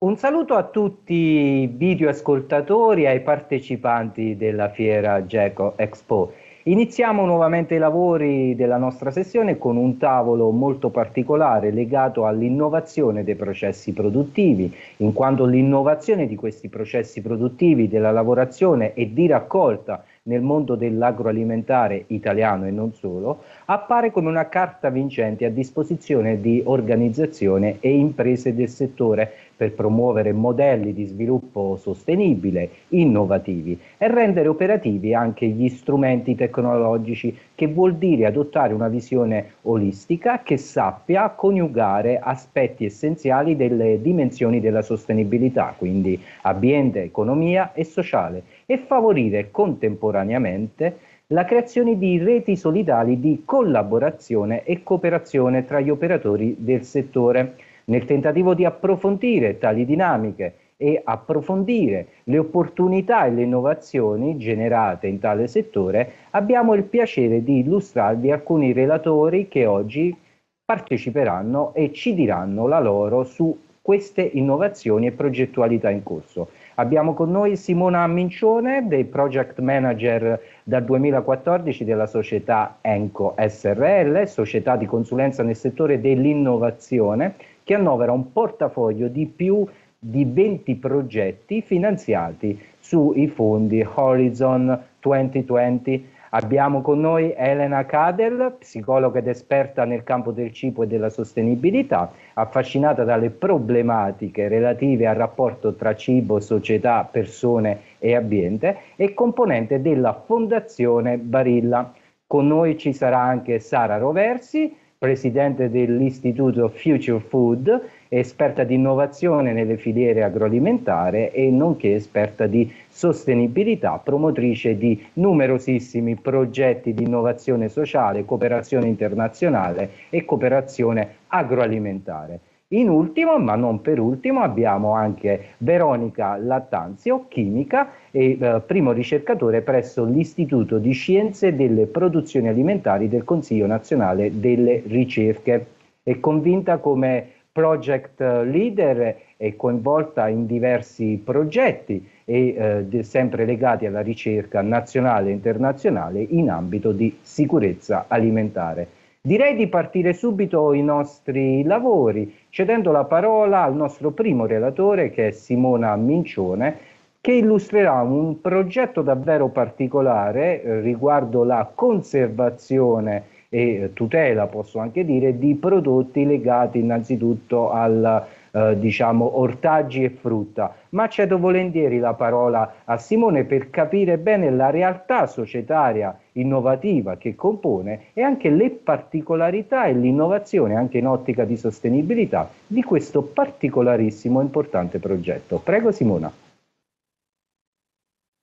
Un saluto a tutti i videoascoltatori e ai partecipanti della fiera GECO Expo. Iniziamo nuovamente i lavori della nostra sessione con un tavolo molto particolare legato all'innovazione dei processi produttivi, in quanto l'innovazione di questi processi produttivi, della lavorazione e di raccolta nel mondo dell'agroalimentare italiano e non solo, appare come una carta vincente a disposizione di organizzazioni e imprese del settore per promuovere modelli di sviluppo sostenibile, innovativi e rendere operativi anche gli strumenti tecnologici, che vuol dire adottare una visione olistica che sappia coniugare aspetti essenziali delle dimensioni della sostenibilità, quindi ambiente, economia e sociale, e favorire contemporaneamente la creazione di reti solidali di collaborazione e cooperazione tra gli operatori del settore nel tentativo di approfondire tali dinamiche e approfondire le opportunità e le innovazioni generate in tale settore, abbiamo il piacere di illustrarvi alcuni relatori che oggi parteciperanno e ci diranno la loro su queste innovazioni e progettualità in corso. Abbiamo con noi Simona Mincione, dei project manager dal 2014 della società Enco SRL, società di consulenza nel settore dell'innovazione, che annovera un portafoglio di più di 20 progetti finanziati sui fondi Horizon 2020. Abbiamo con noi Elena Kadel, psicologa ed esperta nel campo del cibo e della sostenibilità, affascinata dalle problematiche relative al rapporto tra cibo, società, persone e ambiente e componente della Fondazione Barilla. Con noi ci sarà anche Sara Roversi, presidente dell'Istituto Future Food, esperta di innovazione nelle filiere agroalimentare e nonché esperta di sostenibilità, promotrice di numerosissimi progetti di innovazione sociale, cooperazione internazionale e cooperazione agroalimentare. In ultimo, ma non per ultimo, abbiamo anche Veronica Lattanzio, chimica e eh, primo ricercatore presso l'Istituto di Scienze delle Produzioni Alimentari del Consiglio Nazionale delle Ricerche. È convinta come project leader e coinvolta in diversi progetti e eh, sempre legati alla ricerca nazionale e internazionale in ambito di sicurezza alimentare. Direi di partire subito i nostri lavori, cedendo la parola al nostro primo relatore che è Simona Mincione, che illustrerà un progetto davvero particolare eh, riguardo la conservazione e tutela, posso anche dire, di prodotti legati innanzitutto al eh, diciamo ortaggi e frutta, ma cedo volentieri la parola a Simone per capire bene la realtà societaria innovativa che compone e anche le particolarità e l'innovazione anche in ottica di sostenibilità di questo particolarissimo e importante progetto. Prego Simona.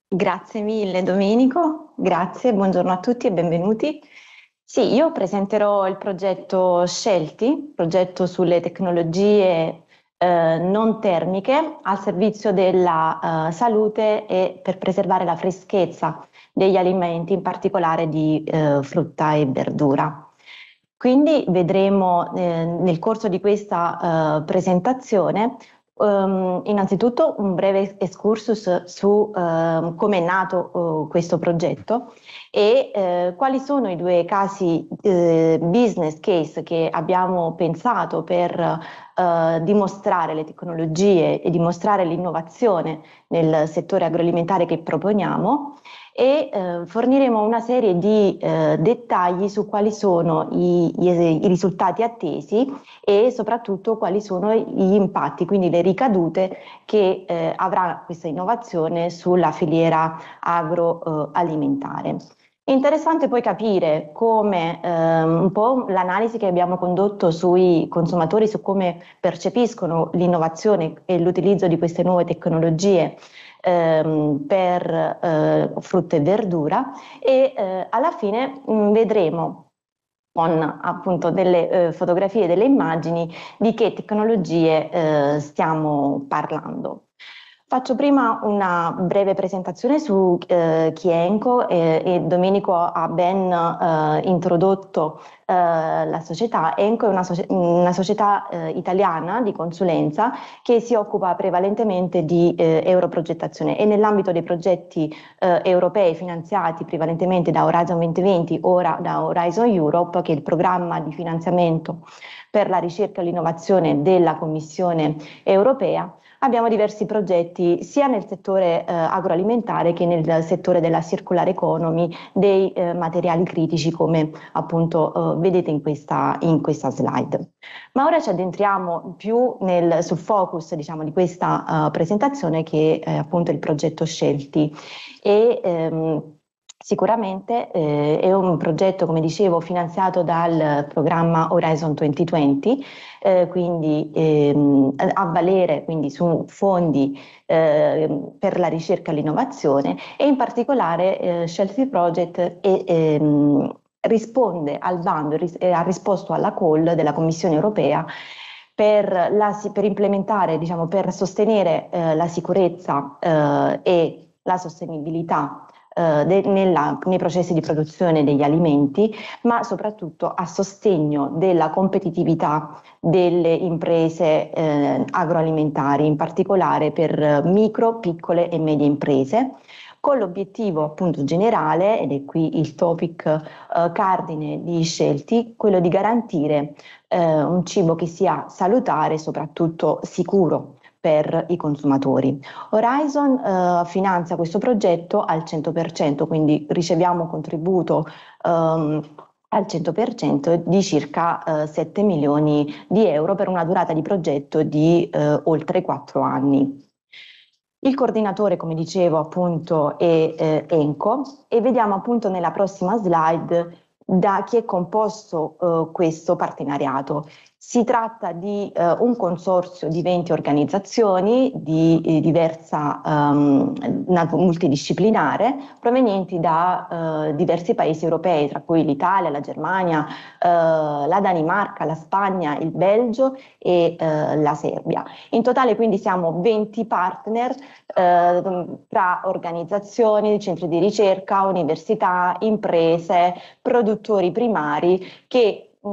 Grazie mille Domenico, grazie, buongiorno a tutti e benvenuti. Sì, io presenterò il progetto Scelti, progetto sulle tecnologie eh, non termiche al servizio della eh, salute e per preservare la freschezza degli alimenti, in particolare di eh, frutta e verdura. Quindi vedremo eh, nel corso di questa eh, presentazione Um, innanzitutto un breve excursus su uh, come è nato uh, questo progetto e uh, quali sono i due casi business case che abbiamo pensato per eh, dimostrare le tecnologie e dimostrare l'innovazione nel settore agroalimentare che proponiamo e eh, forniremo una serie di eh, dettagli su quali sono i, i, i, risultati attesi e soprattutto quali sono gli impatti, quindi le ricadute che eh, avrà questa innovazione sulla filiera agroalimentare interessante poi capire come ehm, un po' l'analisi che abbiamo condotto sui consumatori, su come percepiscono l'innovazione e l'utilizzo di queste nuove tecnologie ehm, per eh, frutta e verdura e eh, alla fine mh, mm, vedremo con appunto delle eh, fotografie, delle immagini di che tecnologie eh, stiamo parlando. Faccio prima una breve presentazione su eh, chi e, e Domenico ha ben eh, introdotto eh, la società. Enco è una, socia una società eh, italiana di consulenza che si occupa prevalentemente di eh, europrogettazione e nell'ambito dei progetti eh, europei finanziati prevalentemente da Horizon 2020, ora da Horizon Europe, che è il programma di finanziamento per la ricerca e l'innovazione della Commissione europea, abbiamo diversi progetti sia nel settore eh, agroalimentare che nel settore della circular economy dei eh, materiali critici come appunto eh, vedete in questa, in questa slide. Ma ora ci addentriamo più nel, sul focus diciamo, di questa uh, presentazione che è appunto il progetto Scelti e ehm, Sicuramente eh, è un progetto, come dicevo, finanziato dal programma Horizon 2020, eh, quindi ehm, a valere quindi, su fondi eh, per la ricerca e l'innovazione e in particolare eh, Chelsea Project è, ehm, risponde al bando, ris- eh, ha risposto alla call della Commissione europea per, la, per implementare, diciamo, per sostenere eh, la sicurezza eh, e la sostenibilità eh, de, nella, nei processi di produzione degli alimenti, ma soprattutto a sostegno della competitività delle imprese eh, agroalimentari, in particolare per micro, piccole e medie imprese con l'obiettivo appunto generale, ed è qui il topic eh, cardine di scelti, quello di garantire eh, un cibo che sia salutare e soprattutto sicuro per i consumatori. Horizon eh, finanzia questo progetto al 100%, quindi riceviamo un contributo ehm, al 100% di circa eh, 7 milioni di euro per una durata di progetto di eh, oltre 4 anni. Il coordinatore, come dicevo, appunto è eh, Enco e vediamo appunto nella prossima slide da chi è composto eh, questo partenariato. Si tratta di eh, un consorzio di 20 organizzazioni di eh, diversa um, multidisciplinare provenienti da eh, diversi paesi europei, tra cui l'Italia, la Germania, eh, la Danimarca, la Spagna, il Belgio e eh, la Serbia. In totale quindi siamo 20 partner ehm, tra organizzazioni, centri di ricerca, università, imprese, produttori primari che mh,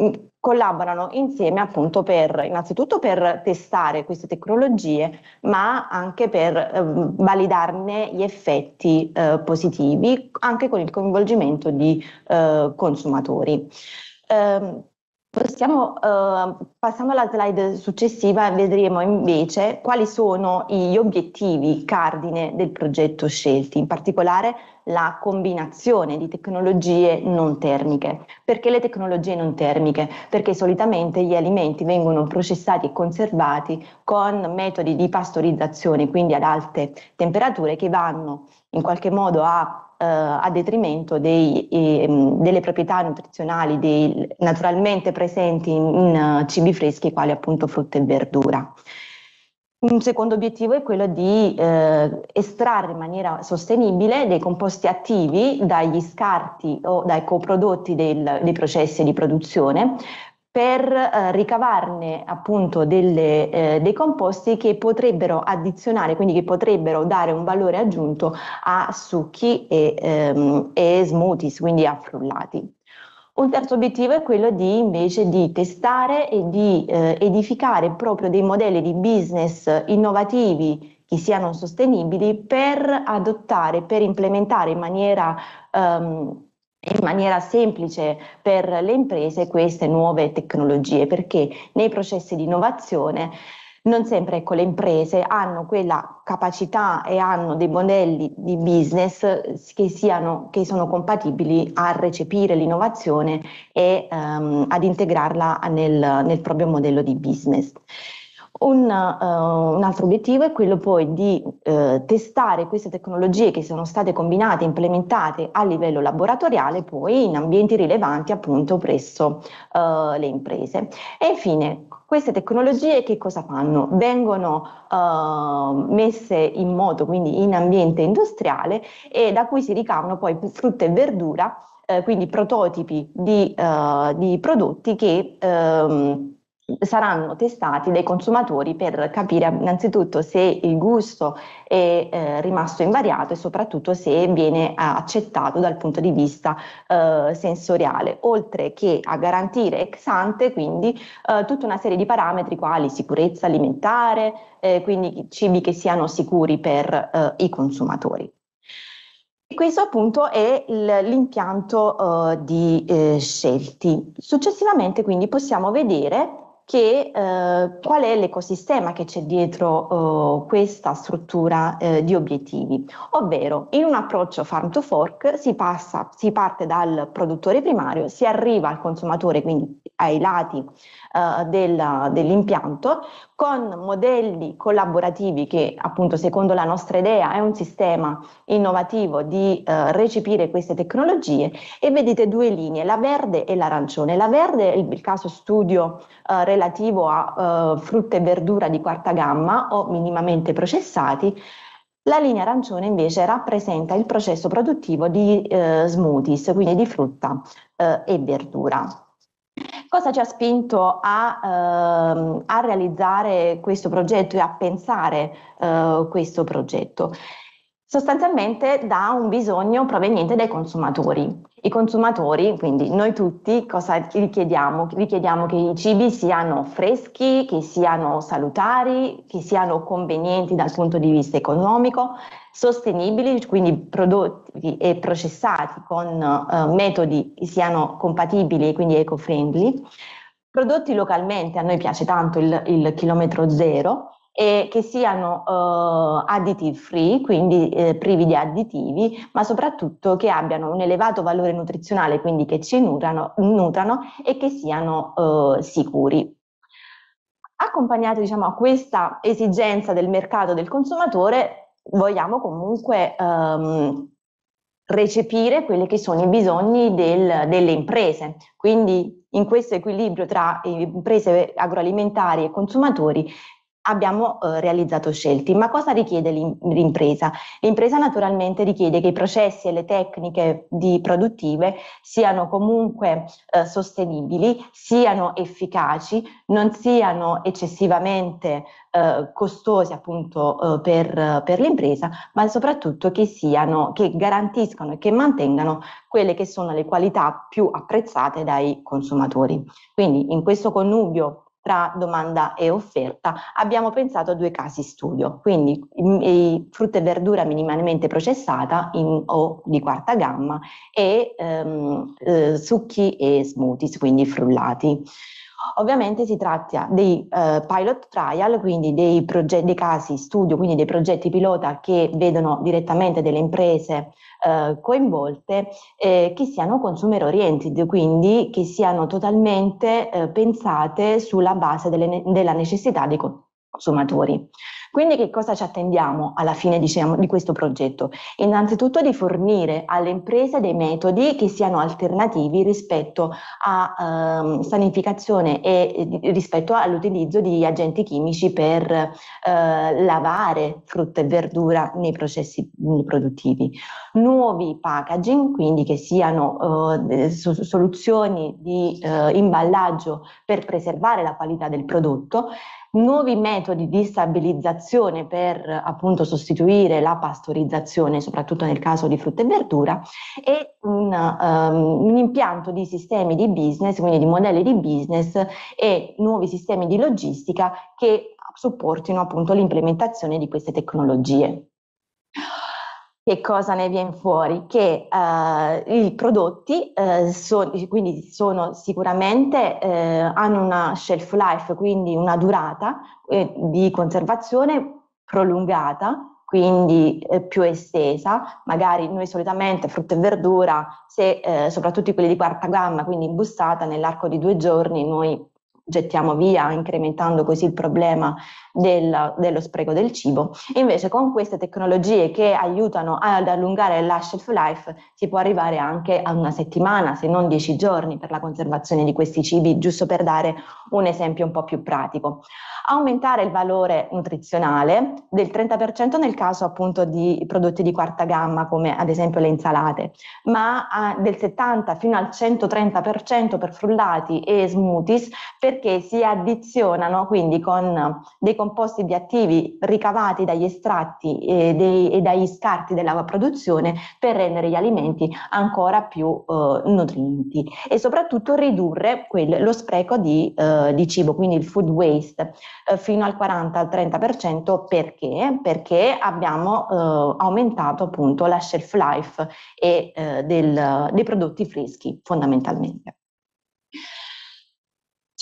mm, collaborano insieme appunto per innanzitutto per testare queste tecnologie ma anche per eh, validarne gli effetti eh, positivi anche con il coinvolgimento di eh, consumatori. Eh, Possiamo, eh, passando alla slide successiva, vedremo invece quali sono gli obiettivi cardine del progetto scelti, in particolare la combinazione di tecnologie non termiche. Perché le tecnologie non termiche? Perché solitamente gli alimenti vengono processati e conservati con metodi di pastorizzazione, quindi ad alte temperature, che vanno in qualche modo a eh, a detrimento dei, ehm, delle proprietà nutrizionali dei, naturalmente presenti in, eh, cibi freschi quali appunto frutta e verdura. Un secondo obiettivo è quello di eh, estrarre in maniera sostenibile dei composti attivi dagli scarti o dai coprodotti del, dei processi di produzione, per eh, ricavarne appunto delle, eh, dei composti che potrebbero addizionare, quindi che potrebbero dare un valore aggiunto a succhi e, ehm, e smoothies, quindi a frullati. Un terzo obiettivo è quello di invece di testare e di eh, edificare proprio dei modelli di business innovativi che siano sostenibili per adottare, per implementare in maniera ehm, in maniera semplice per le imprese queste nuove tecnologie, perché nei processi di innovazione non sempre ecco, le imprese hanno quella capacità e hanno dei modelli di business che, siano, che sono compatibili a recepire l'innovazione e um, ad integrarla nel, nel proprio modello di business. Un, uh, un, altro obiettivo è quello poi di uh, testare queste tecnologie che sono state combinate, implementate a livello laboratoriale, poi in ambienti rilevanti appunto presso uh, le imprese. E infine, queste tecnologie che cosa fanno? Vengono uh, messe in moto, quindi in ambiente industriale, e da cui si ricavano poi frutta e verdura, quindi prototipi di, di prodotti che... Um, saranno testati dai consumatori per capire innanzitutto se il gusto è eh, rimasto invariato e soprattutto se viene eh, accettato dal punto di vista eh, sensoriale, oltre che a garantire ex ante quindi eh, tutta una serie di parametri quali sicurezza alimentare, eh, quindi cibi che siano sicuri per eh, i consumatori. E questo appunto è l'impianto uh, di eh, scelti. Successivamente quindi possiamo vedere che, eh, qual è l'ecosistema che c'è dietro eh, questa struttura eh, di obiettivi. Ovvero, in un approccio farm to fork si, passa, si parte dal produttore primario, si arriva al consumatore, quindi ai lati eh, della, dell'impianto con modelli collaborativi che appunto secondo la nostra idea è un sistema innovativo di eh, recepire queste tecnologie e vedete due linee, la verde e l'arancione. La verde è il, il caso studio eh, relativo a eh, frutta e verdura di quarta gamma o minimamente processati la linea arancione invece rappresenta il processo produttivo di eh, smoothies, quindi di frutta eh, e verdura. Cosa ci ha spinto a, ehm, a realizzare questo progetto e a pensare eh, questo progetto? sostanzialmente da un bisogno proveniente dai consumatori. I consumatori, quindi noi tutti, cosa richiediamo? Richiediamo che i cibi siano freschi, che siano salutari, che siano convenienti dal punto di vista economico, sostenibili, quindi prodotti e processati con eh, metodi che siano compatibili e quindi eco-friendly, prodotti localmente, a noi piace tanto il, il chilometro zero, e che siano eh, additive free, quindi eh, privi di additivi, ma soprattutto che abbiano un elevato valore nutrizionale, quindi che ci nutrano, nutrano e che siano eh, sicuri. Accompagnato diciamo, a questa esigenza del mercato del consumatore, vogliamo comunque ehm, recepire quelli che sono i bisogni del, delle imprese. Quindi in questo equilibrio tra imprese agroalimentari e consumatori abbiamo eh, realizzato scelti. Ma cosa richiede l'impresa? L'impresa naturalmente richiede che i processi e le tecniche produttive siano comunque eh, sostenibili, siano efficaci, non siano eccessivamente eh, costosi appunto eh, per, per, l'impresa, ma soprattutto che, siano, che garantiscano e che mantengano quelle che sono le qualità più apprezzate dai consumatori. Quindi in questo connubio tra domanda e offerta, abbiamo pensato a due casi studio, quindi mm, frutta e verdura minimalmente processata in, o di quarta gamma e ehm, eh, succhi e smoothies, quindi frullati. Ovviamente si tratta eh, dei eh, pilot trial, quindi dei, progetti, dei casi studio, quindi dei progetti pilota che vedono direttamente delle imprese eh, coinvolte eh, che siano consumer oriented, quindi che siano totalmente eh, pensate sulla base delle, della necessità dei consumatori. Quindi che cosa ci attendiamo alla fine diciamo, di questo progetto? Innanzitutto di fornire alle imprese dei metodi che siano alternativi rispetto a ehm, sanificazione e eh, rispetto all'utilizzo di agenti chimici per eh, lavare frutta e verdura nei processi mm, produttivi. Nuovi packaging, quindi che siano eh, soluzioni di eh, imballaggio per preservare la qualità del prodotto nuovi metodi di stabilizzazione per appunto sostituire la pastorizzazione, soprattutto nel caso di frutta e verdura, e un, um, un impianto di sistemi di business, quindi di modelli di business e nuovi sistemi di logistica che supportino appunto l'implementazione di queste tecnologie che cosa ne viene fuori? Che uh, i prodotti, uh, so, quindi sono sicuramente, uh, hanno una shelf life, quindi una durata eh, di conservazione prolungata, quindi eh, più estesa. Magari noi solitamente frutta e verdura, se, eh, soprattutto quelli di quarta gamma, quindi imbustata, nell'arco di due giorni noi gettiamo via, incrementando così il problema della, dello spreco del cibo. Invece con queste tecnologie che aiutano ad allungare la shelf life si può arrivare anche a una settimana, se non dieci giorni per la conservazione di questi cibi, giusto per dare un esempio un po' più pratico. Aumentare il valore nutrizionale del 30% nel caso appunto di prodotti di quarta gamma come ad esempio le insalate, ma del 70 fino al 130% per frullati e smoothies perché si addizionano quindi con dei composti biattivi ricavati dagli estratti e, eh, dei, e dagli scarti della produzione per rendere gli alimenti ancora più eh, nutrienti e soprattutto ridurre quel, lo spreco di, eh, di, cibo, quindi il food waste, eh, fino al 40-30% perché? perché abbiamo eh, aumentato appunto la shelf life e, eh, del, dei prodotti freschi fondamentalmente.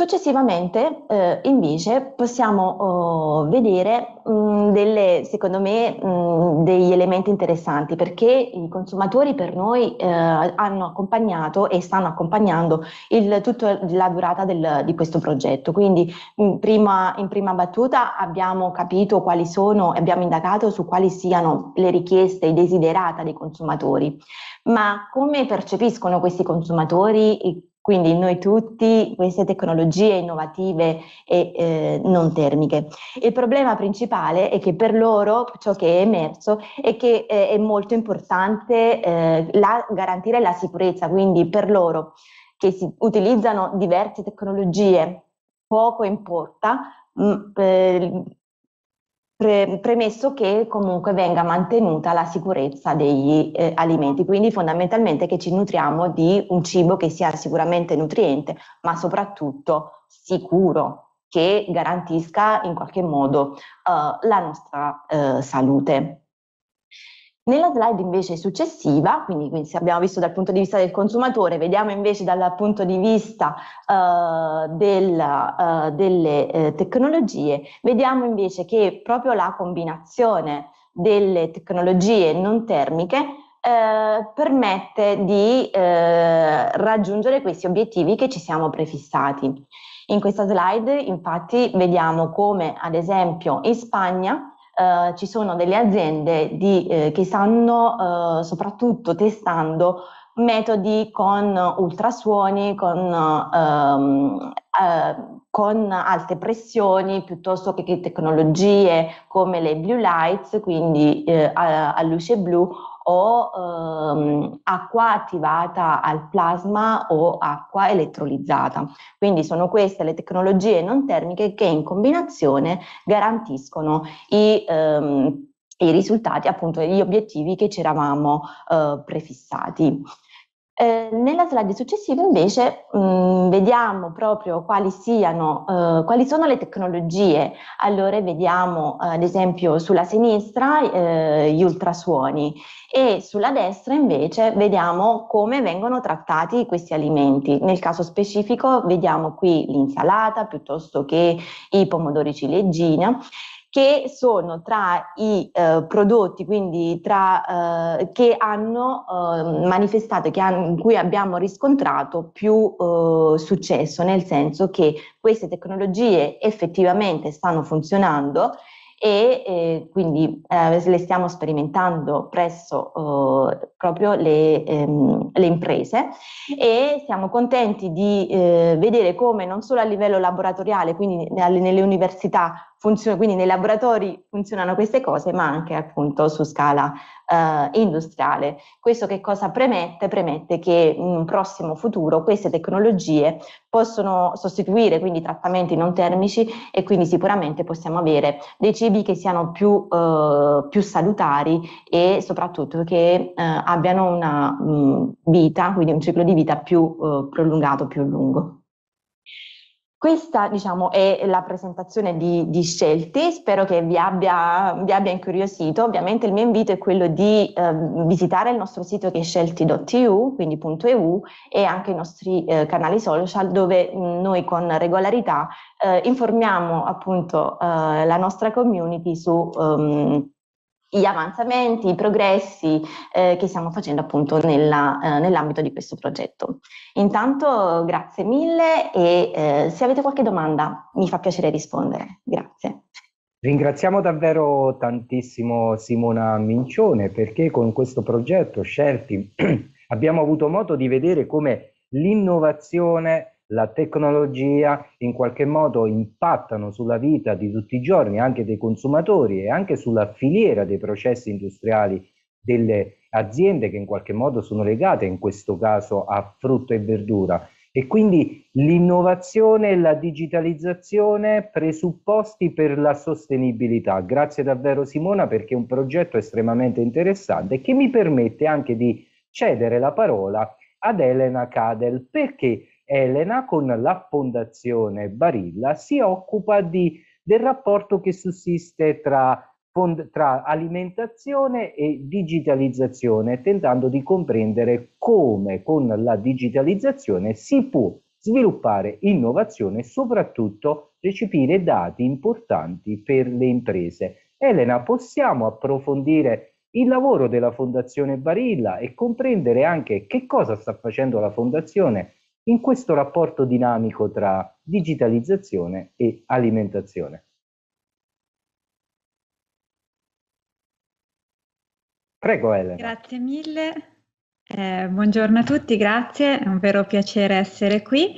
Successivamente, eh, invece, possiamo oh, vedere mh, mm, delle, secondo me, mh, mm, degli elementi interessanti perché i consumatori per noi eh, hanno accompagnato e stanno accompagnando il, tutta la durata del, di questo progetto. Quindi, in mm, prima, in prima battuta abbiamo capito quali sono e abbiamo indagato su quali siano le richieste, i desiderata dei consumatori ma come percepiscono questi consumatori quindi noi tutti queste tecnologie innovative e eh, non termiche. Il problema principale è che per loro ciò che è emerso è che eh, è molto importante eh, la, garantire la sicurezza, quindi per loro che si utilizzano diverse tecnologie poco importa mh, mm, pre- premesso che comunque venga mantenuta la sicurezza degli eh, alimenti, quindi fondamentalmente che ci nutriamo di un cibo che sia sicuramente nutriente, ma soprattutto sicuro, che garantisca in qualche modo eh, la nostra eh, salute. Nella slide invece successiva, quindi, quindi abbiamo visto dal punto di vista del consumatore, vediamo invece dal punto di vista uh, del, uh, delle eh, tecnologie, vediamo invece che proprio la combinazione delle tecnologie non termiche eh, permette di eh, raggiungere questi obiettivi che ci siamo prefissati. In questa slide infatti vediamo come ad esempio in Spagna eh, ci sono delle aziende di, eh, che stanno eh, soprattutto testando metodi con ultrasuoni, con, ehm, eh, con alte pressioni, piuttosto che tecnologie come le blue lights, quindi eh, a, a luce blu, o ehm, acqua attivata al plasma o acqua elettrolizzata. Quindi sono queste le tecnologie non termiche che in combinazione garantiscono i, ehm, i risultati, appunto gli obiettivi che ci eravamo eh, prefissati. Eh, nella slide successiva invece mh, mm, vediamo proprio quali, siano, eh, quali sono le tecnologie. Allora vediamo eh, ad esempio sulla sinistra eh, gli ultrasuoni e sulla destra invece vediamo come vengono trattati questi alimenti. Nel caso specifico vediamo qui l'insalata piuttosto che i pomodori ciliegina che sono tra i eh, prodotti, quindi tra, eh, che hanno eh, manifestato, che hanno, in cui abbiamo riscontrato più eh, successo, nel senso che queste tecnologie effettivamente stanno funzionando e eh, quindi eh, le stiamo sperimentando presso eh, proprio le, ehm, le, imprese e siamo contenti di eh, vedere come non solo a livello laboratoriale, quindi nelle, nelle università funziona, quindi nei laboratori funzionano queste cose, ma anche appunto su scala eh, industriale. Questo che cosa premette? Premette che in un prossimo futuro queste tecnologie possono sostituire quindi trattamenti non termici e quindi sicuramente possiamo avere dei cibi che siano più, eh, più salutari e soprattutto che eh, abbiano una mh, mm, vita, quindi un ciclo di vita più eh, prolungato, più lungo. Questa, diciamo, è la presentazione di, di scelte, spero che vi abbia, vi abbia, incuriosito. Ovviamente il mio invito è quello di eh, visitare il nostro sito che è scelti.eu, quindi .eu, e anche i nostri eh, canali social dove mh, mm, noi con regolarità eh, informiamo appunto eh, la nostra community su... Um, gli avanzamenti, i progressi eh, che stiamo facendo appunto nella, eh, nell'ambito di questo progetto. Intanto grazie mille e eh, se avete qualche domanda mi fa piacere rispondere. Grazie. Ringraziamo davvero tantissimo Simona Mincione perché con questo progetto Sherti abbiamo avuto modo di vedere come l'innovazione la tecnologia in qualche modo impattano sulla vita di tutti i giorni anche dei consumatori e anche sulla filiera dei processi industriali delle aziende che in qualche modo sono legate in questo caso a frutta e verdura. E quindi l'innovazione e la digitalizzazione presupposti per la sostenibilità. Grazie davvero Simona perché è un progetto estremamente interessante che mi permette anche di cedere la parola ad Elena Cadel perché Elena con la Fondazione Barilla si occupa di, del rapporto che sussiste tra, fond, tra alimentazione e digitalizzazione, tentando di comprendere come con la digitalizzazione si può sviluppare innovazione e soprattutto recepire dati importanti per le imprese. Elena, possiamo approfondire il lavoro della Fondazione Barilla e comprendere anche che cosa sta facendo la Fondazione in questo rapporto dinamico tra digitalizzazione e alimentazione. Prego Elena. Grazie mille, eh, buongiorno a tutti, grazie, è un vero piacere essere qui.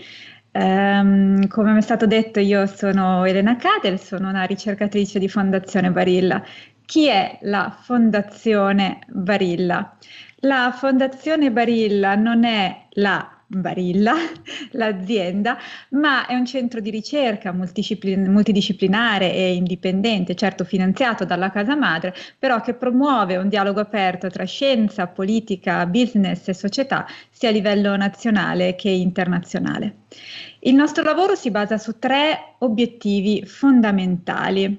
Um, come mi è stato detto, io sono Elena Cadel, sono una ricercatrice di Fondazione Barilla. Chi è la Fondazione Barilla? La Fondazione Barilla non è la Barilla, l'azienda, ma è un centro di ricerca multidisciplinare e indipendente, certo finanziato dalla casa madre, però che promuove un dialogo aperto tra scienza, politica, business e società, sia a livello nazionale che internazionale. Il nostro lavoro si basa su tre obiettivi fondamentali.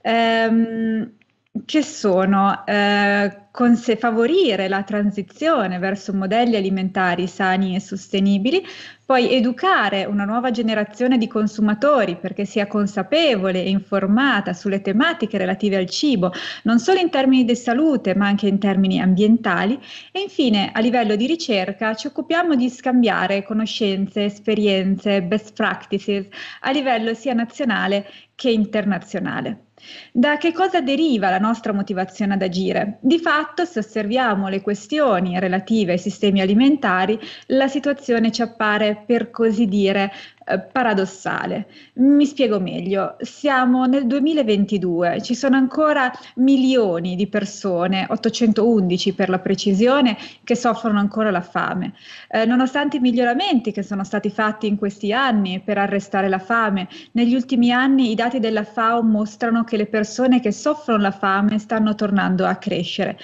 Ehm, che sono eh, conse- favorire la transizione verso modelli alimentari sani e sostenibili, poi educare una nuova generazione di consumatori perché sia consapevole e informata sulle tematiche relative al cibo, non solo in termini di salute ma anche in termini ambientali e infine a livello di ricerca ci occupiamo di scambiare conoscenze, esperienze, best practices a livello sia nazionale che internazionale. Da che cosa deriva la nostra motivazione ad agire? Di fatto, se osserviamo le questioni relative ai sistemi alimentari, la situazione ci appare, per così dire, eh, paradossale. Mi spiego meglio, siamo nel 2022, ci sono ancora milioni di persone, 811 per la precisione, che soffrono ancora la fame. Eh, nonostante i miglioramenti che sono stati fatti in questi anni per arrestare la fame, negli ultimi anni i dati della FAO mostrano che le persone che soffrono la fame stanno tornando a crescere.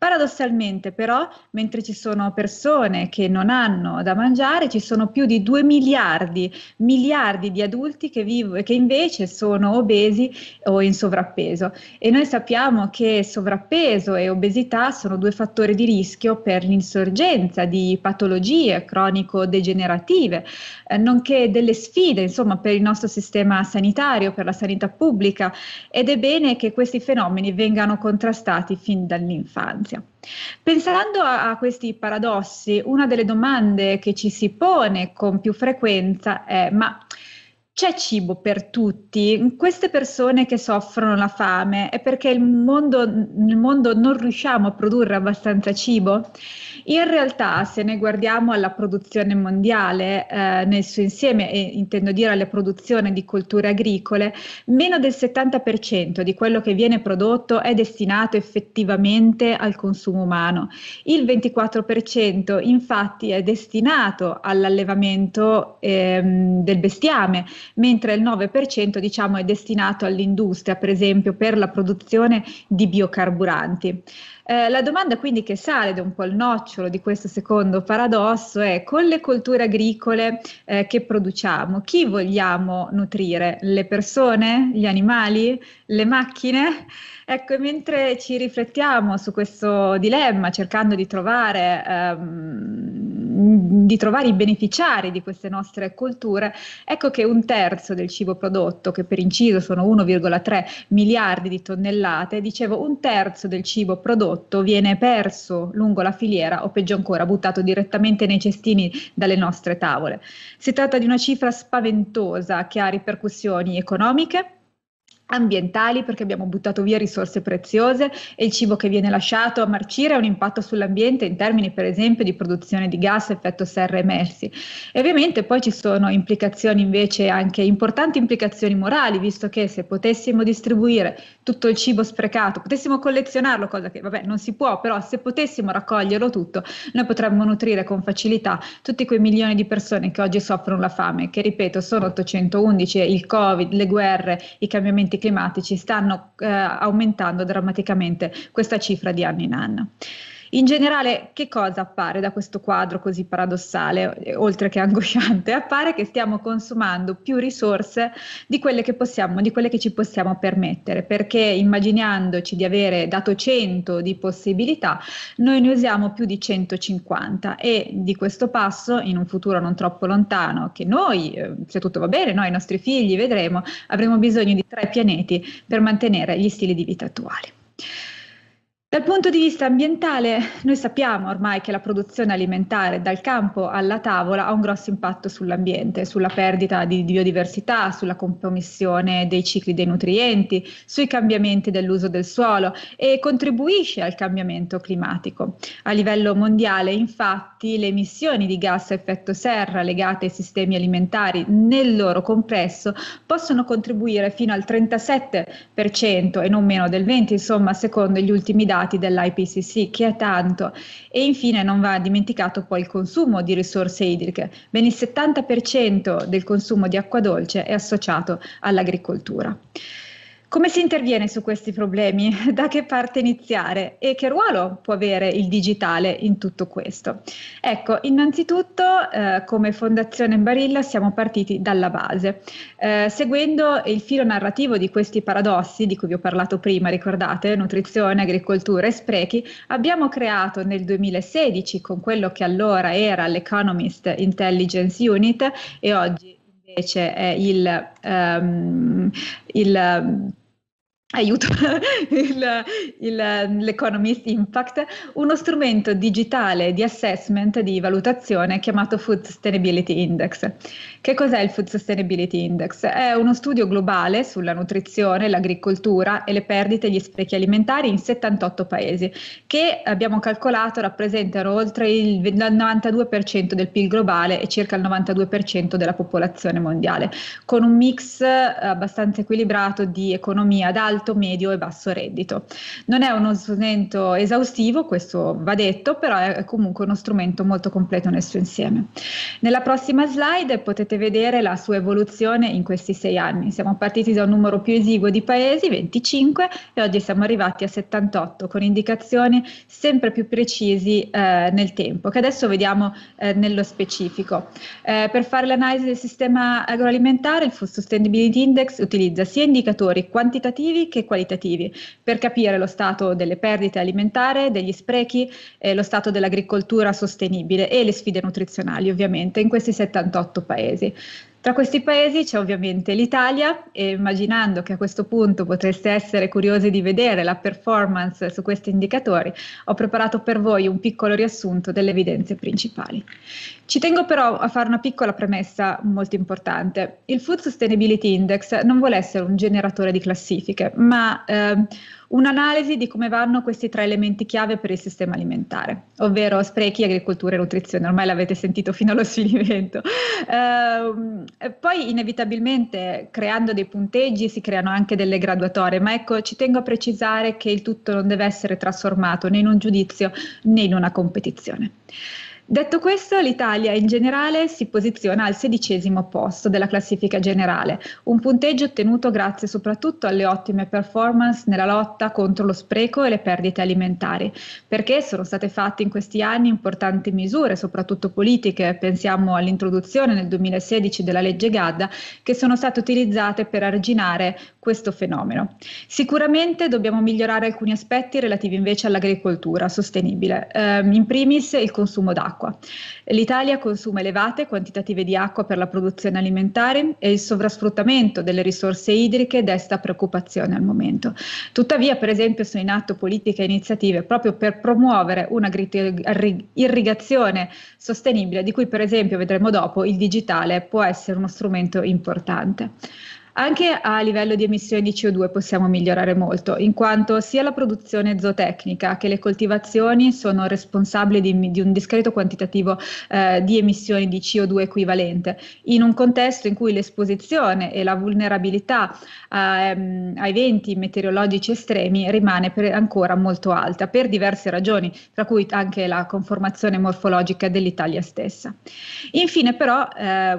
Paradossalmente però, mentre ci sono persone che non hanno da mangiare, ci sono più di 2 miliardi, miliardi di adulti che, viv- che invece sono obesi o in sovrappeso. E noi sappiamo che sovrappeso e obesità sono due fattori di rischio per l'insorgenza di patologie cronico-degenerative, eh, nonché delle sfide insomma, per il nostro sistema sanitario, per la sanità pubblica ed è bene che questi fenomeni vengano contrastati fin dall'infanzia infanzia. Pensando a, a questi paradossi, una delle domande che ci si pone con più frequenza è ma c'è cibo per tutti. Queste persone che soffrono la fame è perché il mondo, nel mondo non riusciamo a produrre abbastanza cibo? In realtà, se ne guardiamo alla produzione mondiale eh, nel suo insieme, e intendo dire alla produzione di colture agricole, meno del 70% di quello che viene prodotto è destinato effettivamente al consumo umano. Il 24% infatti è destinato all'allevamento ehm, del bestiame mentre il 9% diciamo, è destinato all'industria, per esempio per la produzione di biocarburanti. Eh, la domanda quindi che sale da un po' il nocciolo di questo secondo paradosso è con le colture agricole eh, che produciamo, chi vogliamo nutrire? Le persone, gli animali, le macchine? Ecco, mentre ci riflettiamo su questo dilemma, cercando di trovare, ehm, di trovare, i beneficiari di queste nostre colture, ecco che un terzo del cibo prodotto, che per inciso sono 1,3 miliardi di tonnellate, dicevo un terzo del cibo prodotto, prodotto viene perso lungo la filiera o peggio ancora buttato direttamente nei cestini dalle nostre tavole. Si tratta di una cifra spaventosa che ha ripercussioni economiche, ambientali perché abbiamo buttato via risorse preziose e il cibo che viene lasciato a marcire ha un impatto sull'ambiente in termini per esempio di produzione di gas, effetto serra emessi. E ovviamente poi ci sono implicazioni invece anche importanti implicazioni morali, visto che se potessimo distribuire tutto il cibo sprecato, potessimo collezionarlo, cosa che vabbè non si può, però se potessimo raccoglierlo tutto, noi potremmo nutrire con facilità tutti quei milioni di persone che oggi soffrono la fame, che ripeto sono 811, il Covid, le guerre, i cambiamenti climatici stanno eh, aumentando drammaticamente questa cifra di anno in anno. In generale, che cosa appare da questo quadro così paradossale, eh, oltre che angosciante? Appare che stiamo consumando più risorse di quelle che possiamo, di quelle che ci possiamo permettere, perché immaginandoci di avere dato 100 di possibilità, noi ne usiamo più di 150 e di questo passo in un futuro non troppo lontano che noi, eh, se tutto va bene, noi i nostri figli vedremo, avremo bisogno di tre pianeti per mantenere gli stili di vita attuali. Dal punto di vista ambientale, noi sappiamo ormai che la produzione alimentare dal campo alla tavola ha un grosso impatto sull'ambiente, sulla perdita di biodiversità, sulla compromissione dei cicli dei nutrienti, sui cambiamenti dell'uso del suolo e contribuisce al cambiamento climatico. A livello mondiale, infatti, le emissioni di gas a effetto serra legate ai sistemi alimentari nel loro complesso possono contribuire fino al 37% e non meno del 20%, insomma, secondo gli ultimi dati dati dell'IPCC, che è tanto. E infine non va dimenticato poi il consumo di risorse idriche. Ben il 70% del consumo di acqua dolce è associato all'agricoltura. Come si interviene su questi problemi? Da che parte iniziare? E che ruolo può avere il digitale in tutto questo? Ecco, innanzitutto eh, come Fondazione Barilla siamo partiti dalla base, eh, seguendo il filo narrativo di questi paradossi di cui vi ho parlato prima, ricordate, nutrizione, agricoltura e sprechi, abbiamo creato nel 2016 con quello che allora era l'Economist Intelligence Unit e oggi invece è il, um, il aiuto il, il, l'Economist Impact, uno strumento digitale di assessment di valutazione chiamato Food Sustainability Index, che cos'è il Food Sustainability Index? È uno studio globale sulla nutrizione, l'agricoltura e le perdite e gli sprechi alimentari in 78 paesi, che abbiamo calcolato rappresentano oltre il 92% del PIL globale e circa il 92% della popolazione mondiale, con un mix eh, abbastanza equilibrato di economia ad alto, medio e basso reddito. Non è uno strumento esaustivo, questo va detto, però è comunque uno strumento molto completo nel suo insieme. Nella prossima slide potete potete vedere la sua evoluzione in questi sei anni. Siamo partiti da un numero più esiguo di paesi, 25, e oggi siamo arrivati a 78, con indicazioni sempre più precisi eh, nel tempo, che adesso vediamo eh, nello specifico. Eh, per fare l'analisi del sistema agroalimentare, il Food Sustainability Index utilizza sia indicatori quantitativi che qualitativi per capire lo stato delle perdite alimentari, degli sprechi, lo stato dell'agricoltura sostenibile e le sfide nutrizionali, ovviamente, in questi 78 paesi paesi. Tra questi paesi c'è ovviamente l'Italia e immaginando che a questo punto potreste essere curiosi di vedere la performance su questi indicatori, ho preparato per voi un piccolo riassunto delle evidenze principali. Ci tengo però a fare una piccola premessa molto importante. Il Food Sustainability Index non vuole essere un generatore di classifiche, ma eh, un'analisi di come vanno questi tre elementi chiave per il sistema alimentare, ovvero sprechi, agricoltura e nutrizione, ormai l'avete sentito fino allo sfinimento. Eh, poi inevitabilmente creando dei punteggi si creano anche delle graduatorie, ma ecco ci tengo a precisare che il tutto non deve essere trasformato né in un giudizio né in una competizione. Detto questo, l'Italia in generale si posiziona al sedicesimo posto della classifica generale, un punteggio ottenuto grazie soprattutto alle ottime performance nella lotta contro lo spreco e le perdite alimentari, perché sono state fatte in questi anni importanti misure, soprattutto politiche, pensiamo all'introduzione nel 2016 della legge Gadda, che sono state utilizzate per arginare questo fenomeno. Sicuramente dobbiamo migliorare alcuni aspetti relativi invece all'agricoltura sostenibile, ehm, in primis il consumo d'acqua. L'Italia consuma elevate quantitative di acqua per la produzione alimentare e il sovrasfruttamento delle risorse idriche desta preoccupazione al momento. Tuttavia, per esempio, sono in atto politiche e iniziative proprio per promuovere un'irrigazione sostenibile, di cui per esempio vedremo dopo il digitale può essere uno strumento importante. Anche a livello di emissioni di CO2 possiamo migliorare molto, in quanto sia la produzione zootecnica che le coltivazioni sono responsabili di, di un discreto quantitativo eh, di emissioni di CO2 equivalente, in un contesto in cui l'esposizione e la vulnerabilità a, ehm, a eventi meteorologici estremi rimane per, ancora molto alta, per diverse ragioni, tra cui anche la conformazione morfologica dell'Italia stessa. Infine però, eh,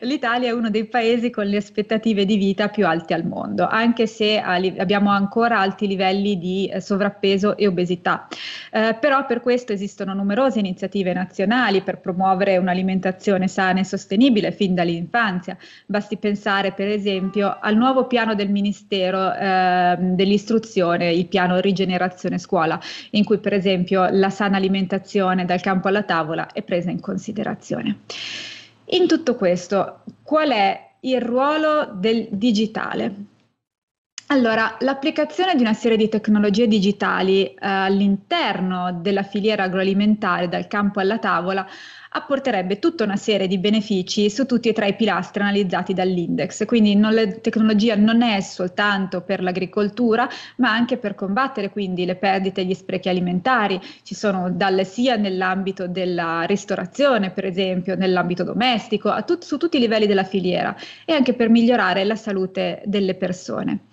l'Italia è uno dei paesi con le aspettative di vita più alte al mondo, anche se abbiamo ancora alti livelli di eh, sovrappeso e obesità. Eh, però per questo esistono numerose iniziative nazionali per promuovere un'alimentazione sana e sostenibile fin dall'infanzia. Basti pensare per esempio al nuovo piano del Ministero eh, dell'Istruzione, il piano Rigenerazione Scuola, in cui per esempio la sana alimentazione dal campo alla tavola è presa in considerazione. In tutto questo, qual è il ruolo del digitale. Allora, l'applicazione di una serie di tecnologie digitali eh, all'interno della filiera agroalimentare, dal campo alla tavola, apporterebbe tutta una serie di benefici su tutti e tre i pilastri analizzati dall'index. Quindi non, la tecnologia non è soltanto per l'agricoltura, ma anche per combattere quindi le perdite e gli sprechi alimentari. Ci sono dalle, sia nell'ambito della ristorazione, per esempio, nell'ambito domestico, tut- su tutti i livelli della filiera e anche per migliorare la salute delle persone.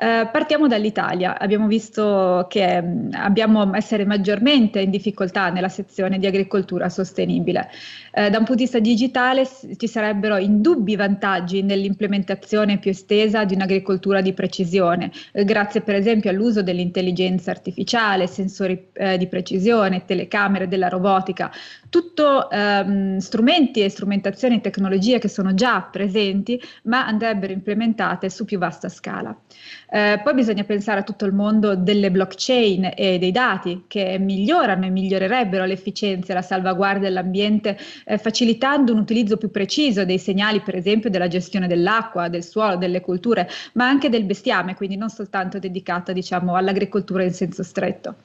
Eh, partiamo dall'Italia. Abbiamo visto che mh, mm, abbiamo essere maggiormente in difficoltà nella sezione di agricoltura sostenibile. Eh, da un punto di vista digitale ci sarebbero indubbi vantaggi nell'implementazione più estesa di un'agricoltura di precisione, eh, grazie per esempio all'uso dell'intelligenza artificiale, sensori eh, di precisione, telecamere, della robotica, tutto ehm, strumenti e strumentazioni e tecnologie che sono già presenti, ma andrebbero implementate su più vasta scala. Eh, poi bisogna pensare a tutto il mondo delle blockchain e dei dati che migliorano e migliorerebbero l'efficienza e la salvaguardia dell'ambiente, eh, facilitando un utilizzo più preciso dei segnali, per esempio, della gestione dell'acqua, del suolo, delle culture, ma anche del bestiame, quindi non soltanto dedicato diciamo, all'agricoltura in senso stretto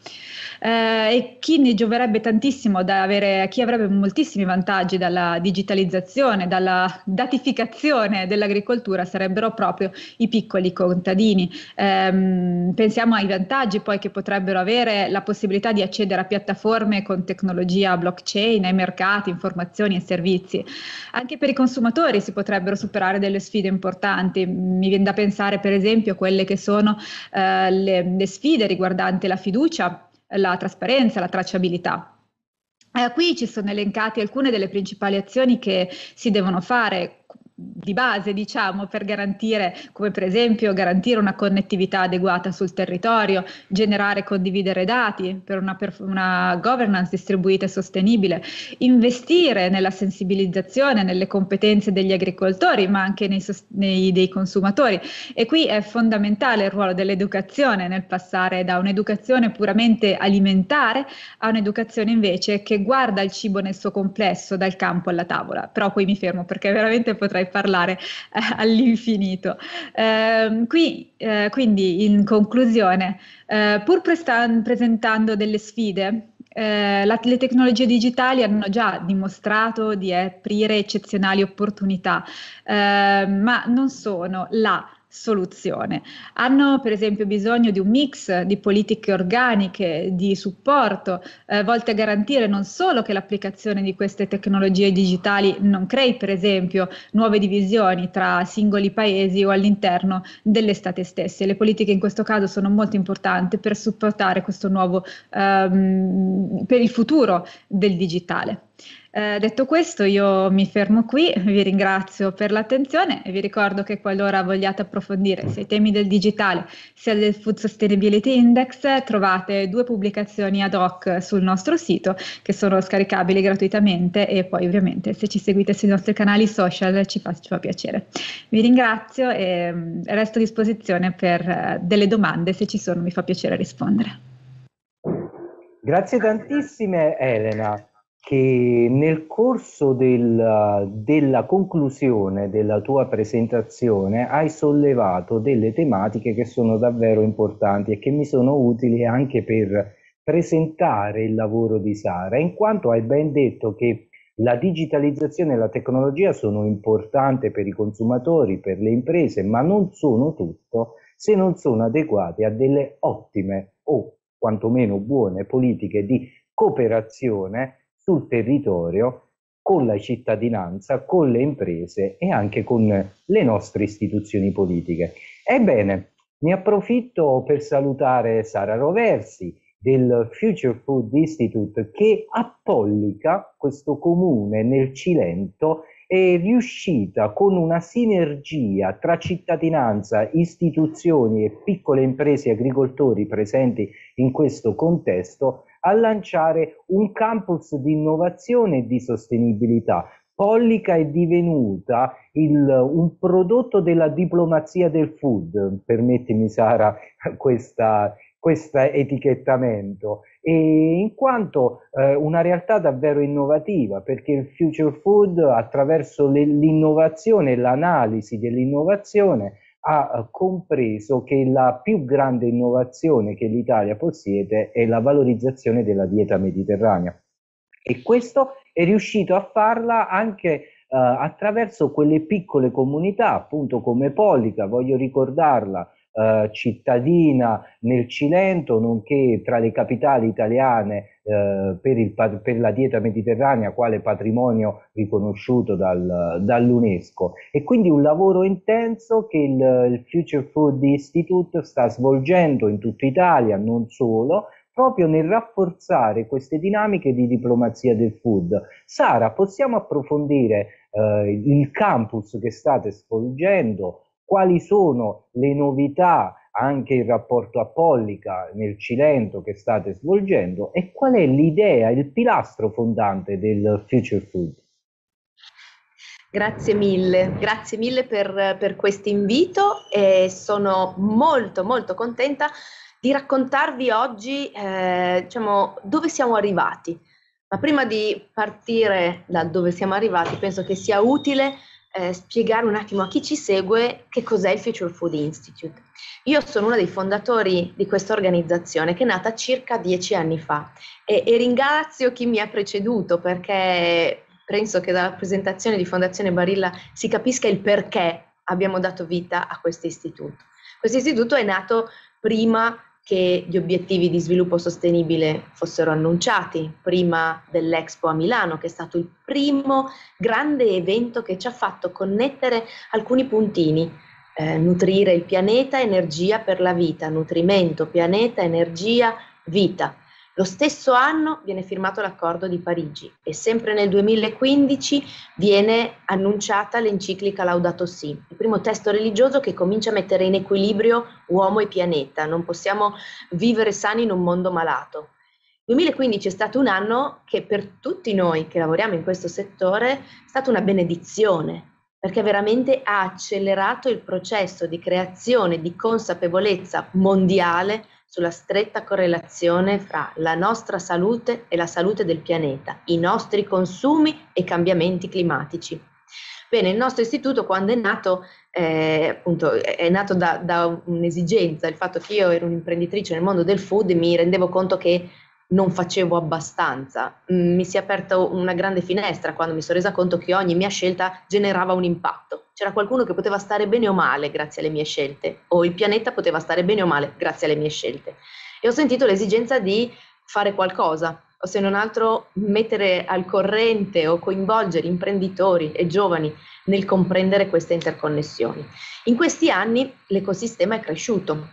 eh, e chi ne gioverebbe tantissimo da avere, chi avrebbe moltissimi vantaggi dalla digitalizzazione, dalla datificazione dell'agricoltura sarebbero proprio i piccoli contadini. Eh, pensiamo ai vantaggi poi che potrebbero avere la possibilità di accedere a piattaforme con tecnologia blockchain, ai mercati, informazioni e servizi. Anche per i consumatori si potrebbero superare delle sfide importanti. Mi viene da pensare per esempio a quelle che sono eh, le, le sfide riguardanti la fiducia la trasparenza, la tracciabilità. Eh, qui ci sono elencate alcune delle principali azioni che si devono fare di base, diciamo, per garantire, come per esempio garantire una connettività adeguata sul territorio, generare e condividere dati per una, per una governance distribuita e sostenibile, investire nella sensibilizzazione, nelle competenze degli agricoltori, ma anche nei, nei, dei consumatori. E qui è fondamentale il ruolo dell'educazione nel passare da un'educazione puramente alimentare a un'educazione invece che guarda il cibo nel suo complesso, dal campo alla tavola. Però qui mi fermo perché veramente potrei parlare parlare eh, all'infinito. Eh, qui, eh, quindi, in conclusione, eh, pur prestan- presentando delle sfide, eh, la, le tecnologie digitali hanno già dimostrato di aprire eccezionali opportunità, ehm, ma non sono la soluzione. Hanno per esempio bisogno di un mix di politiche organiche, di supporto, eh, volte a garantire non solo che l'applicazione di queste tecnologie digitali non crei per esempio nuove divisioni tra singoli paesi o all'interno delle state stesse. Le politiche in questo caso sono molto importanti per supportare questo nuovo, ehm, per il futuro del digitale. Eh, detto questo, io mi fermo qui, vi ringrazio per l'attenzione e vi ricordo che qualora vogliate approfondire sia i temi del digitale sia del Food Sustainability Index, trovate due pubblicazioni ad hoc sul nostro sito che sono scaricabili gratuitamente e poi ovviamente se ci seguite sui nostri canali social ci fa, ci fa piacere. Vi ringrazio e mm, resto a disposizione per eh, delle domande, se ci sono mi fa piacere rispondere. Grazie tantissime Elena che nel corso del, della conclusione della tua presentazione hai sollevato delle tematiche che sono davvero importanti e che mi sono utili anche per presentare il lavoro di Sara, in quanto hai ben detto che la digitalizzazione e la tecnologia sono importanti per i consumatori, per le imprese, ma non sono tutto se non sono adeguate a delle ottime o quantomeno buone politiche di cooperazione sul territorio con la cittadinanza, con le imprese e anche con le nostre istituzioni politiche. Ebbene, ne approfitto per salutare Sara Roversi del Future Food Institute che appollica questo comune nel Cilento è riuscita con una sinergia tra cittadinanza, istituzioni e piccole imprese e agricoltori presenti in questo contesto a lanciare un campus di innovazione e di sostenibilità. Pollica è divenuta il, un prodotto della diplomazia del food, permettimi Sara questa, questo etichettamento e in quanto eh, una realtà davvero innovativa perché il future food attraverso le, l'innovazione e l'analisi dell'innovazione ha compreso che la più grande innovazione che l'Italia possiede è la valorizzazione della dieta mediterranea e questo è riuscito a farla anche eh, attraverso quelle piccole comunità, appunto come Pollica, voglio ricordarla, eh, cittadina nel Cilento, nonché tra le capitali italiane eh, per, il, per, la dieta mediterranea, quale patrimonio riconosciuto dal, dall'UNESCO. E quindi un lavoro intenso che il, il Future Food Institute sta svolgendo in tutta Italia, non solo, proprio nel rafforzare queste dinamiche di diplomazia del food. Sara, possiamo approfondire eh, il campus che state svolgendo, quali sono le novità anche in rapporto a Pollica nel Cilento che state svolgendo e qual è l'idea, il pilastro fondante del Future Food. Grazie mille, grazie mille per, per questo invito e sono molto molto contenta di raccontarvi oggi eh, diciamo, dove siamo arrivati. Ma prima di partire da dove siamo arrivati penso che sia utile eh, spiegare un attimo a chi ci segue che cos'è il Future Food Institute. Io sono uno dei fondatori di questa organizzazione che è nata circa dieci anni fa e, e ringrazio chi mi ha preceduto perché penso che dalla presentazione di Fondazione Barilla si capisca il perché abbiamo dato vita a questo istituto. Questo istituto è nato prima che gli obiettivi di sviluppo sostenibile fossero annunciati prima dell'Expo a Milano, che è stato il primo grande evento che ci ha fatto connettere alcuni puntini. Eh, nutrire il pianeta, energia per la vita, nutrimento, pianeta, energia, vita lo stesso anno viene firmato l'accordo di Parigi e sempre nel 2015 viene annunciata l'enciclica Laudato Si, il primo testo religioso che comincia a mettere in equilibrio uomo e pianeta. Non possiamo vivere sani in un mondo malato. Il 2015 è stato un anno che per tutti noi che lavoriamo in questo settore è stata una benedizione, perché veramente ha accelerato il processo di creazione di consapevolezza mondiale sulla stretta correlazione fra la nostra salute e la salute del pianeta, i nostri consumi e cambiamenti climatici. Bene, il nostro istituto quando è nato, eh, appunto, è nato da, da, un'esigenza, il fatto che io ero un'imprenditrice nel mondo del food e mi rendevo conto che non facevo abbastanza. Mm, mi si è aperta una grande finestra quando mi sono resa conto che ogni mia scelta generava un impatto. C'era qualcuno che poteva stare bene o male grazie alle mie scelte, o il pianeta poteva stare bene o male grazie alle mie scelte. E ho sentito l'esigenza di fare qualcosa, o se non altro mettere al corrente o coinvolgere imprenditori e giovani nel comprendere queste interconnessioni. In questi anni l'ecosistema è cresciuto,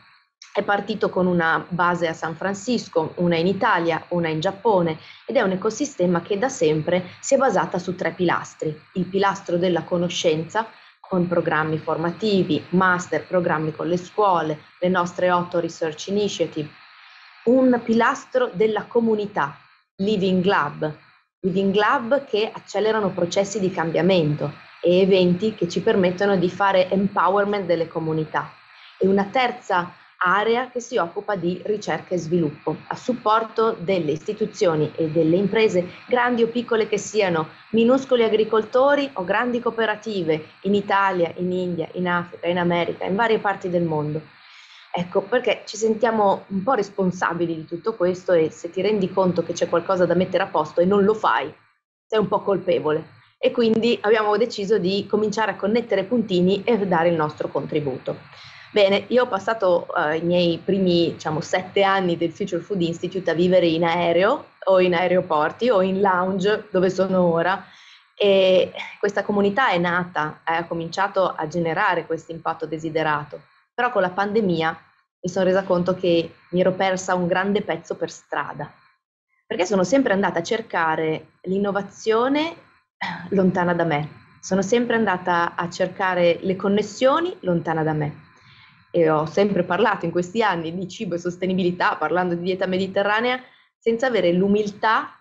è partito con una base a San Francisco, una in Italia, una in Giappone ed è un ecosistema che da sempre si è basata su tre pilastri. Il pilastro della conoscenza, con programmi formativi, master, programmi con le scuole, le nostre otto research initiative. Un pilastro della comunità, Living Lab, Living Lab che accelerano processi di cambiamento e eventi che ci permettono di fare empowerment delle comunità. E una terza area che si occupa di ricerca e sviluppo a supporto delle istituzioni e delle imprese, grandi o piccole che siano, minuscoli agricoltori o grandi cooperative in Italia, in India, in Africa, in America, in varie parti del mondo. Ecco, perché ci sentiamo un po' responsabili di tutto questo e se ti rendi conto che c'è qualcosa da mettere a posto e non lo fai, sei un po' colpevole. E quindi abbiamo deciso di cominciare a connettere puntini e dare il nostro contributo. Bene, io ho passato eh, i miei primi, diciamo, sette anni del Future Food Institute a vivere in aereo o in aeroporti o in lounge dove sono ora e questa comunità è nata, eh, ha cominciato a generare questo impatto desiderato, però con la pandemia mi sono resa conto che mi ero persa un grande pezzo per strada, perché sono sempre andata a cercare l'innovazione eh, lontana da me, sono sempre andata a cercare le connessioni lontana da me e ho sempre parlato in questi anni di cibo e sostenibilità, parlando di dieta mediterranea, senza avere l'umiltà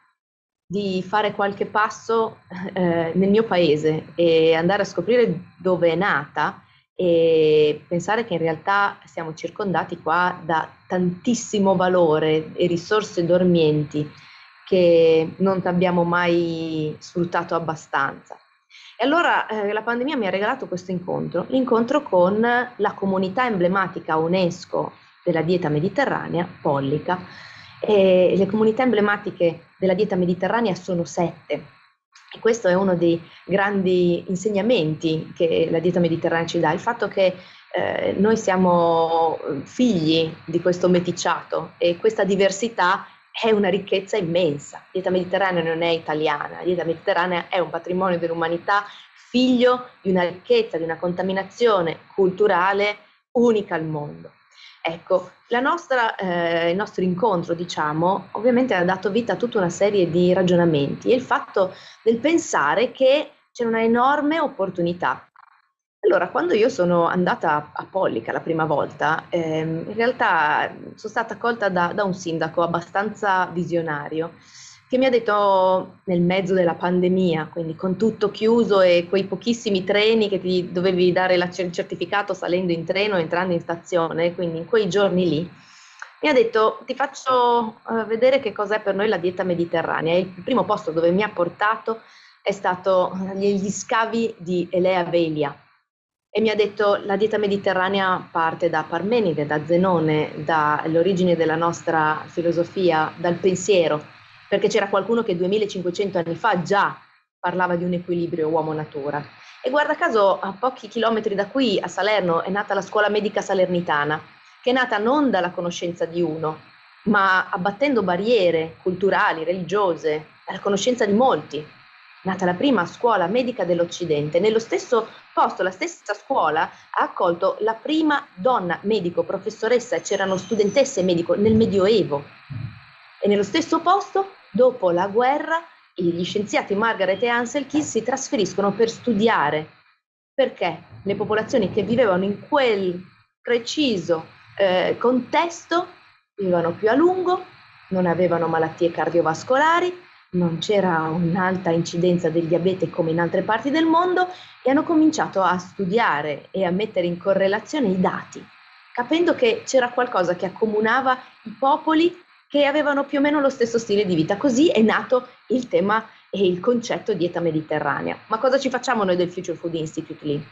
di fare qualche passo eh, nel mio paese e andare a scoprire dove è nata e pensare che in realtà siamo circondati qua da tantissimo valore e risorse dormienti che non abbiamo mai sfruttato abbastanza. E allora eh, la pandemia mi ha regalato questo incontro, l'incontro con la comunità emblematica UNESCO della dieta mediterranea, Pollica. E le comunità emblematiche della dieta mediterranea sono sette. E questo è uno dei grandi insegnamenti che la dieta mediterranea ci dà, il fatto che eh, noi siamo figli di questo meticciato e questa diversità è una ricchezza immensa. La dieta mediterranea non è italiana, la dieta mediterranea è un patrimonio dell'umanità figlio di una ricchezza, di una contaminazione culturale unica al mondo. Ecco, nostra, eh, il nostro incontro, diciamo, ovviamente ha dato vita a tutta una serie di ragionamenti e il fatto del pensare che c'è una enorme opportunità allora, quando io sono andata a Pollica la prima volta, ehm, in realtà sono stata accolta da, da, un sindaco abbastanza visionario che mi ha detto nel mezzo della pandemia, quindi con tutto chiuso e quei pochissimi treni che ti dovevi dare il certificato salendo in treno, entrando in stazione, quindi in quei giorni lì, mi ha detto ti faccio eh, vedere che cos'è per noi la dieta mediterranea. Il primo posto dove mi ha portato è stato eh, gli scavi di Elea Velia e mi ha detto la dieta mediterranea parte da Parmenide, da Zenone, dall'origine della nostra filosofia, dal pensiero, perché c'era qualcuno che 2500 anni fa già parlava di un equilibrio uomo-natura. E guarda caso, a pochi chilometri da qui, a Salerno, è nata la scuola medica salernitana, che è nata non dalla conoscenza di uno, ma abbattendo barriere culturali, religiose, dalla conoscenza di molti, nata la prima scuola medica dell'Occidente. Nello stesso posto, la stessa scuola ha accolto la prima donna medico, professoressa, c'erano studentesse medico nel Medioevo. E nello stesso posto, dopo la guerra, gli scienziati Margaret e Ansel Kiss si trasferiscono per studiare, perché le popolazioni che vivevano in quel preciso eh, contesto vivevano più a lungo, non avevano malattie cardiovascolari, non c'era un'alta incidenza del diabete come in altre parti del mondo e hanno cominciato a studiare e a mettere in correlazione i dati, capendo che c'era qualcosa che accomunava i popoli che avevano più o meno lo stesso stile di vita. Così è nato il tema e il concetto dieta mediterranea. Ma cosa ci facciamo noi del Future Food Institute lì?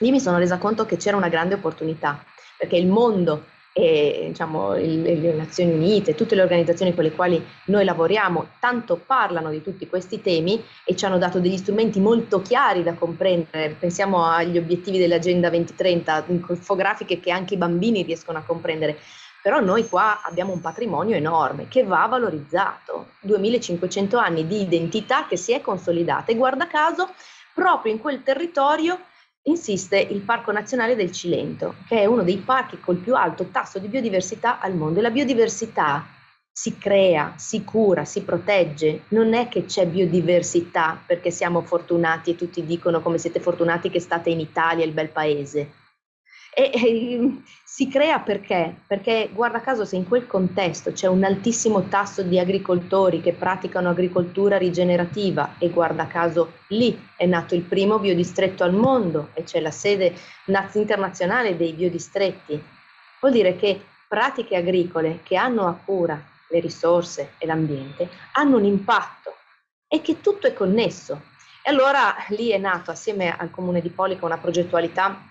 Lì mi sono resa conto che c'era una grande opportunità, perché il mondo e diciamo, il, le Nazioni Unite, tutte le organizzazioni con le quali noi lavoriamo, tanto parlano di tutti questi temi e ci hanno dato degli strumenti molto chiari da comprendere. Pensiamo agli obiettivi dell'Agenda 2030, infografiche che anche i bambini riescono a comprendere. Però noi qua abbiamo un patrimonio enorme che va valorizzato, 2500 anni di identità che si è consolidata e guarda caso proprio in quel territorio insiste il Parco Nazionale del Cilento, che è uno dei parchi col più alto tasso di biodiversità al mondo. E la biodiversità si crea, si cura, si protegge. Non è che c'è biodiversità perché siamo fortunati e tutti dicono come siete fortunati che state in Italia, il bel paese. E, e, mm, si crea perché? Perché guarda caso se in quel contesto c'è un altissimo tasso di agricoltori che praticano agricoltura rigenerativa e guarda caso lì è nato il primo biodistretto al mondo e c'è la sede internazionale dei biodistretti, vuol dire che pratiche agricole che hanno a cura le risorse e l'ambiente hanno un impatto e che tutto è connesso. E allora lì è nato assieme al comune di Polica una progettualità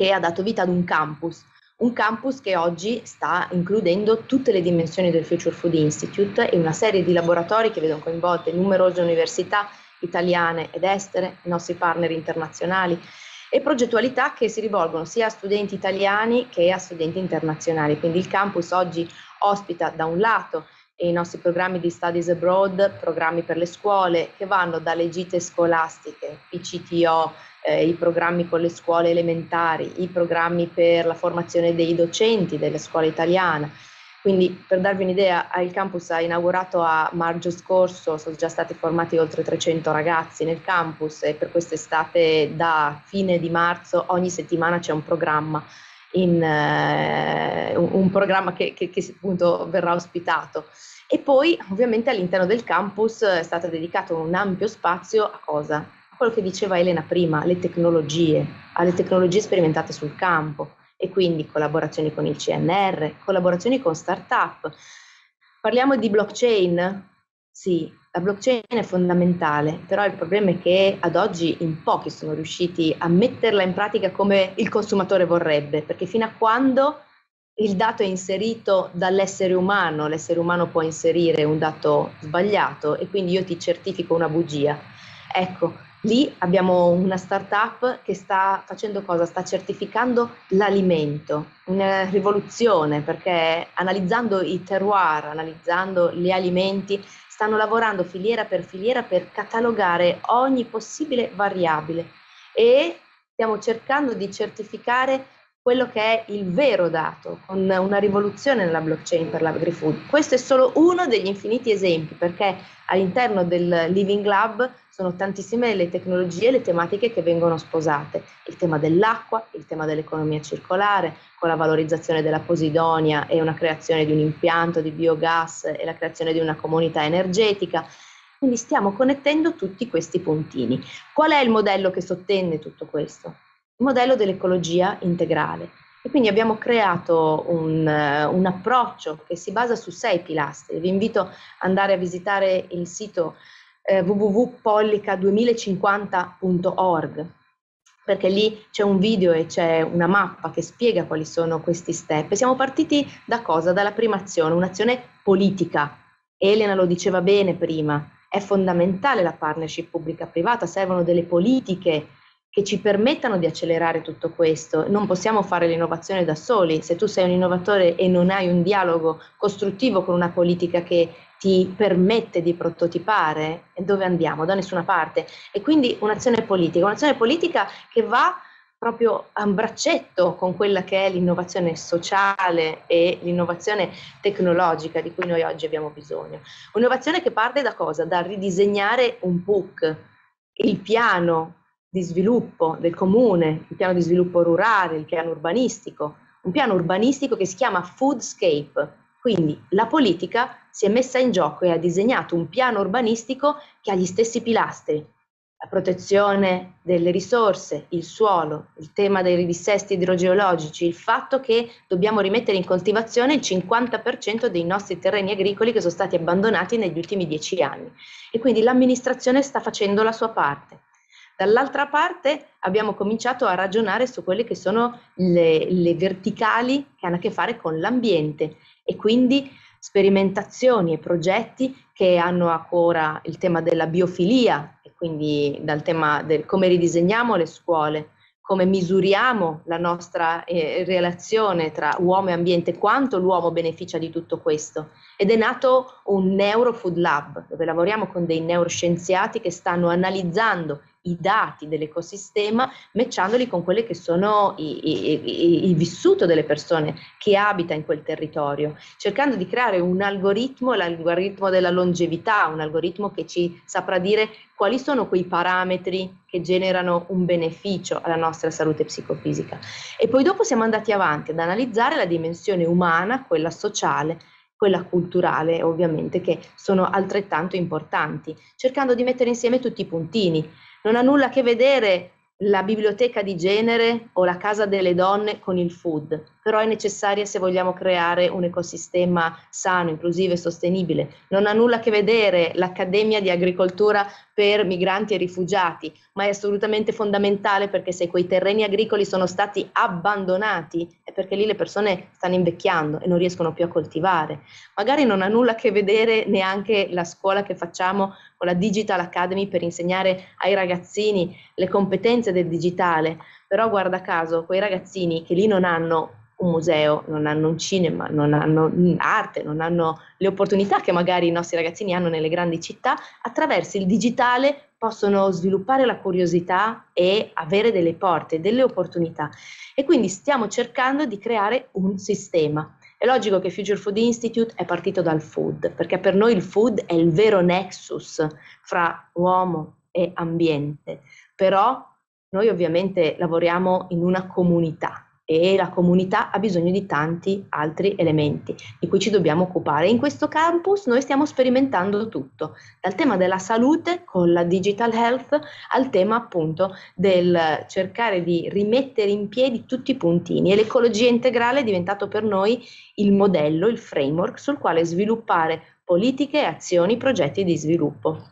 che ha dato vita ad un campus, un campus che oggi sta includendo tutte le dimensioni del Future Food Institute e una serie di laboratori che vedono coinvolte numerose università italiane ed estere, i nostri partner internazionali e progettualità che si rivolgono sia a studenti italiani che a studenti internazionali. Quindi il campus oggi ospita da un lato i nostri programmi di Studies Abroad, programmi per le scuole che vanno dalle gite scolastiche, PCTO, eh, i programmi con le scuole elementari, i programmi per la formazione dei docenti della scuola italiana. Quindi per darvi un'idea, il campus ha inaugurato a maggio scorso, sono già stati formati oltre 300 ragazzi nel campus e per quest'estate da fine di marzo ogni settimana c'è un programma, in, eh, un, programma che, che, che appunto verrà ospitato. E poi ovviamente all'interno del campus è stato dedicato un ampio spazio a cosa? quello che diceva Elena prima, le tecnologie, alle tecnologie sperimentate sul campo e quindi collaborazioni con il CNR, collaborazioni con start-up. Parliamo di blockchain? Sì, la blockchain è fondamentale, però il problema è che ad oggi in pochi sono riusciti a metterla in pratica come il consumatore vorrebbe, perché fino a quando il dato è inserito dall'essere umano, l'essere umano può inserire un dato sbagliato e quindi io ti certifico una bugia. Ecco, Lì abbiamo una startup che sta facendo cosa? Sta certificando l'alimento, una rivoluzione perché analizzando i terroir, analizzando gli alimenti, stanno lavorando filiera per filiera per catalogare ogni possibile variabile e stiamo cercando di certificare quello che è il vero dato, con una rivoluzione nella blockchain per l'agri-food. Questo è solo uno degli infiniti esempi, perché all'interno del Living Lab sono tantissime le tecnologie e le tematiche che vengono sposate. Il tema dell'acqua, il tema dell'economia circolare, con la valorizzazione della posidonia e una creazione di un impianto di biogas e la creazione di una comunità energetica. Quindi stiamo connettendo tutti questi puntini. Qual è il modello che sottende tutto questo? modello dell'ecologia integrale. E quindi abbiamo creato un, eh, un, approccio che si basa su sei pilastri. Vi invito ad andare a visitare il sito eh, www.pollica2050.org perché lì c'è un video e c'è una mappa che spiega quali sono questi step. siamo partiti da cosa? Dalla prima azione, un'azione politica. Elena lo diceva bene prima, è fondamentale la partnership pubblica-privata, servono delle politiche che ci permettano di accelerare tutto questo. Non possiamo fare l'innovazione da soli. Se tu sei un innovatore e non hai un dialogo costruttivo con una politica che ti permette di prototipare, dove andiamo? Da nessuna parte. E quindi un'azione politica, un'azione politica che va proprio a braccetto con quella che è l'innovazione sociale e l'innovazione tecnologica di cui noi oggi abbiamo bisogno. Un'innovazione che parte da cosa? Da ridisegnare un PUC, il piano di sviluppo del comune, il piano di sviluppo rurale, il piano urbanistico, un piano urbanistico che si chiama Foodscape. Quindi la politica si è messa in gioco e ha disegnato un piano urbanistico che ha gli stessi pilastri, la protezione delle risorse, il suolo, il tema dei dissesti idrogeologici, il fatto che dobbiamo rimettere in coltivazione il 50% dei nostri terreni agricoli che sono stati abbandonati negli ultimi dieci anni. E quindi l'amministrazione sta facendo la sua parte. Dall'altra parte abbiamo cominciato a ragionare su quelle che sono le, le verticali che hanno a che fare con l'ambiente e quindi sperimentazioni e progetti che hanno ancora il tema della biofilia e quindi dal tema del come ridisegniamo le scuole, come misuriamo la nostra eh, relazione tra uomo e ambiente, quanto l'uomo beneficia di tutto questo. Ed è nato un Neurofood Lab, dove lavoriamo con dei neuroscienziati che stanno analizzando i dati dell'ecosistema, matchandoli con quelli che sono il vissuto delle persone che abita in quel territorio, cercando di creare un algoritmo, l'algoritmo della longevità, un algoritmo che ci saprà dire quali sono quei parametri che generano un beneficio alla nostra salute psicofisica. E poi dopo siamo andati avanti ad analizzare la dimensione umana, quella sociale, quella culturale ovviamente, che sono altrettanto importanti, cercando di mettere insieme tutti i puntini non ha nulla a che vedere la biblioteca di genere o la casa delle donne con il food però è necessaria se vogliamo creare un ecosistema sano, inclusivo e sostenibile. Non ha nulla a che vedere l'Accademia di Agricoltura per migranti e rifugiati, ma è assolutamente fondamentale perché se quei terreni agricoli sono stati abbandonati è perché lì le persone stanno invecchiando e non riescono più a coltivare. Magari non ha nulla a che vedere neanche la scuola che facciamo con la Digital Academy per insegnare ai ragazzini le competenze del digitale, però guarda caso, quei ragazzini che lì non hanno un museo, non hanno un cinema, non hanno mm, arte, non hanno le opportunità che magari i nostri ragazzini hanno nelle grandi città, attraverso il digitale possono sviluppare la curiosità e avere delle porte, delle opportunità. E quindi stiamo cercando di creare un sistema. È logico che Future Food Institute è partito dal food, perché per noi il food è il vero nexus fra uomo e ambiente, però noi ovviamente lavoriamo in una comunità e la comunità ha bisogno di tanti altri elementi di cui ci dobbiamo occupare. In questo campus noi stiamo sperimentando tutto, dal tema della salute con la digital health al tema appunto del cercare di rimettere in piedi tutti i puntini e l'ecologia integrale è diventato per noi il modello, il framework sul quale sviluppare politiche, azioni, progetti di sviluppo.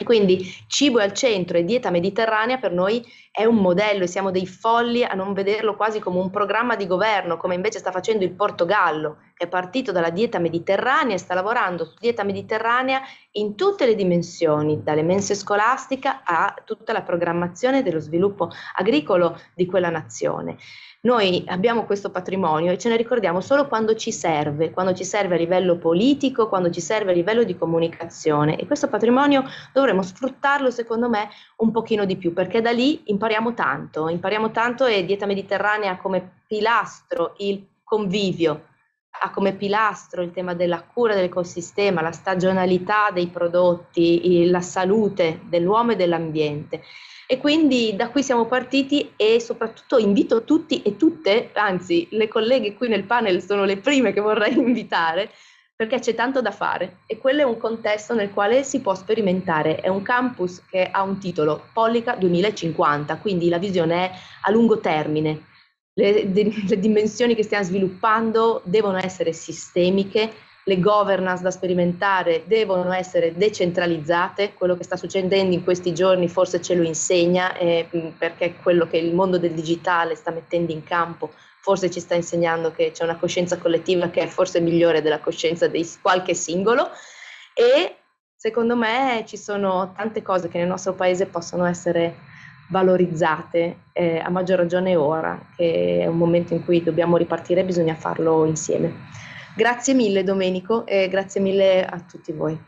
E quindi cibo è al centro e dieta mediterranea per noi è un modello e siamo dei folli a non vederlo quasi come un programma di governo, come invece sta facendo il Portogallo, che è partito dalla dieta mediterranea e sta lavorando su dieta mediterranea in tutte le dimensioni, dalle mense scolastiche a tutta la programmazione dello sviluppo agricolo di quella nazione. Noi abbiamo questo patrimonio e ce ne ricordiamo solo quando ci serve, quando ci serve a livello politico, quando ci serve a livello di comunicazione e questo patrimonio dovremmo sfruttarlo secondo me un pochino di più perché da lì impariamo tanto, impariamo tanto e dieta mediterranea ha come pilastro il convivio, ha come pilastro il tema della cura dell'ecosistema, la stagionalità dei prodotti, la salute dell'uomo e dell'ambiente. E quindi da qui siamo partiti e soprattutto invito tutti e tutte, anzi le colleghe qui nel panel sono le prime che vorrei invitare, perché c'è tanto da fare e quello è un contesto nel quale si può sperimentare. È un campus che ha un titolo Pollica 2050, quindi la visione è a lungo termine. Le, le dimensioni che stiamo sviluppando devono essere sistemiche le governance da sperimentare devono essere decentralizzate, quello che sta succedendo in questi giorni forse ce lo insegna eh, perché quello che il mondo del digitale sta mettendo in campo forse ci sta insegnando che c'è una coscienza collettiva che è forse migliore della coscienza di qualche singolo e secondo me ci sono tante cose che nel nostro paese possono essere valorizzate, eh, a maggior ragione ora, che è un momento in cui dobbiamo ripartire e bisogna farlo insieme. Grazie mille Domenico e grazie mille a tutti voi.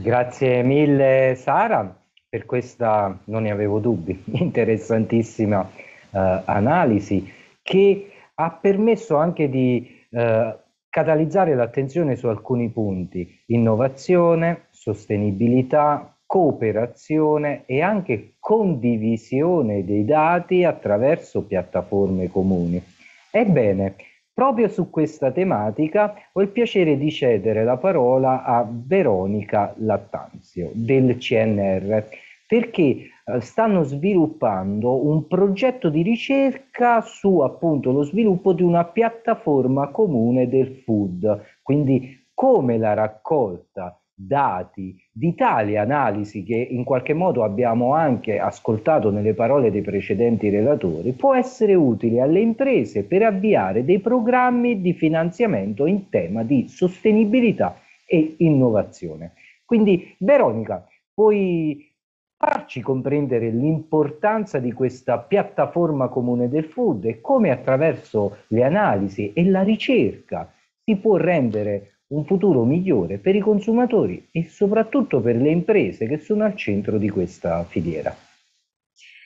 Grazie mille Sara per questa, non ne avevo dubbi, interessantissima eh, analisi che ha permesso anche di eh, catalizzare l'attenzione su alcuni punti, innovazione, sostenibilità, cooperazione e anche condivisione dei dati attraverso piattaforme comuni. Ebbene, Proprio su questa tematica ho il piacere di cedere la parola a Veronica Lattanzio del CNR perché eh, stanno sviluppando un progetto di ricerca su appunto lo sviluppo di una piattaforma comune del food, quindi come la raccolta dati, di tali analisi che in qualche modo abbiamo anche ascoltato nelle parole dei precedenti relatori, può essere utile alle imprese per avviare dei programmi di finanziamento in tema di sostenibilità e innovazione. Quindi Veronica, puoi farci comprendere l'importanza di questa piattaforma comune del food e come attraverso le analisi e la ricerca si può rendere un futuro migliore per i consumatori e soprattutto per le imprese che sono al centro di questa filiera.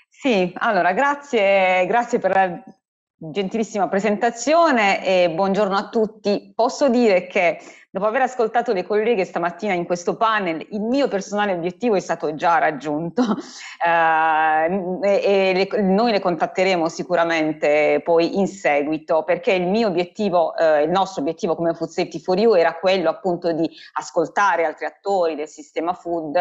Sì, allora grazie, grazie per la gentilissima presentazione e buongiorno a tutti. Posso dire che Dopo aver ascoltato le colleghe stamattina in questo panel, il mio personale obiettivo è stato già raggiunto uh, e, le, noi le contatteremo sicuramente poi in seguito perché il mio obiettivo, uh, il nostro obiettivo come Food Safety for You era quello appunto di ascoltare altri attori del sistema food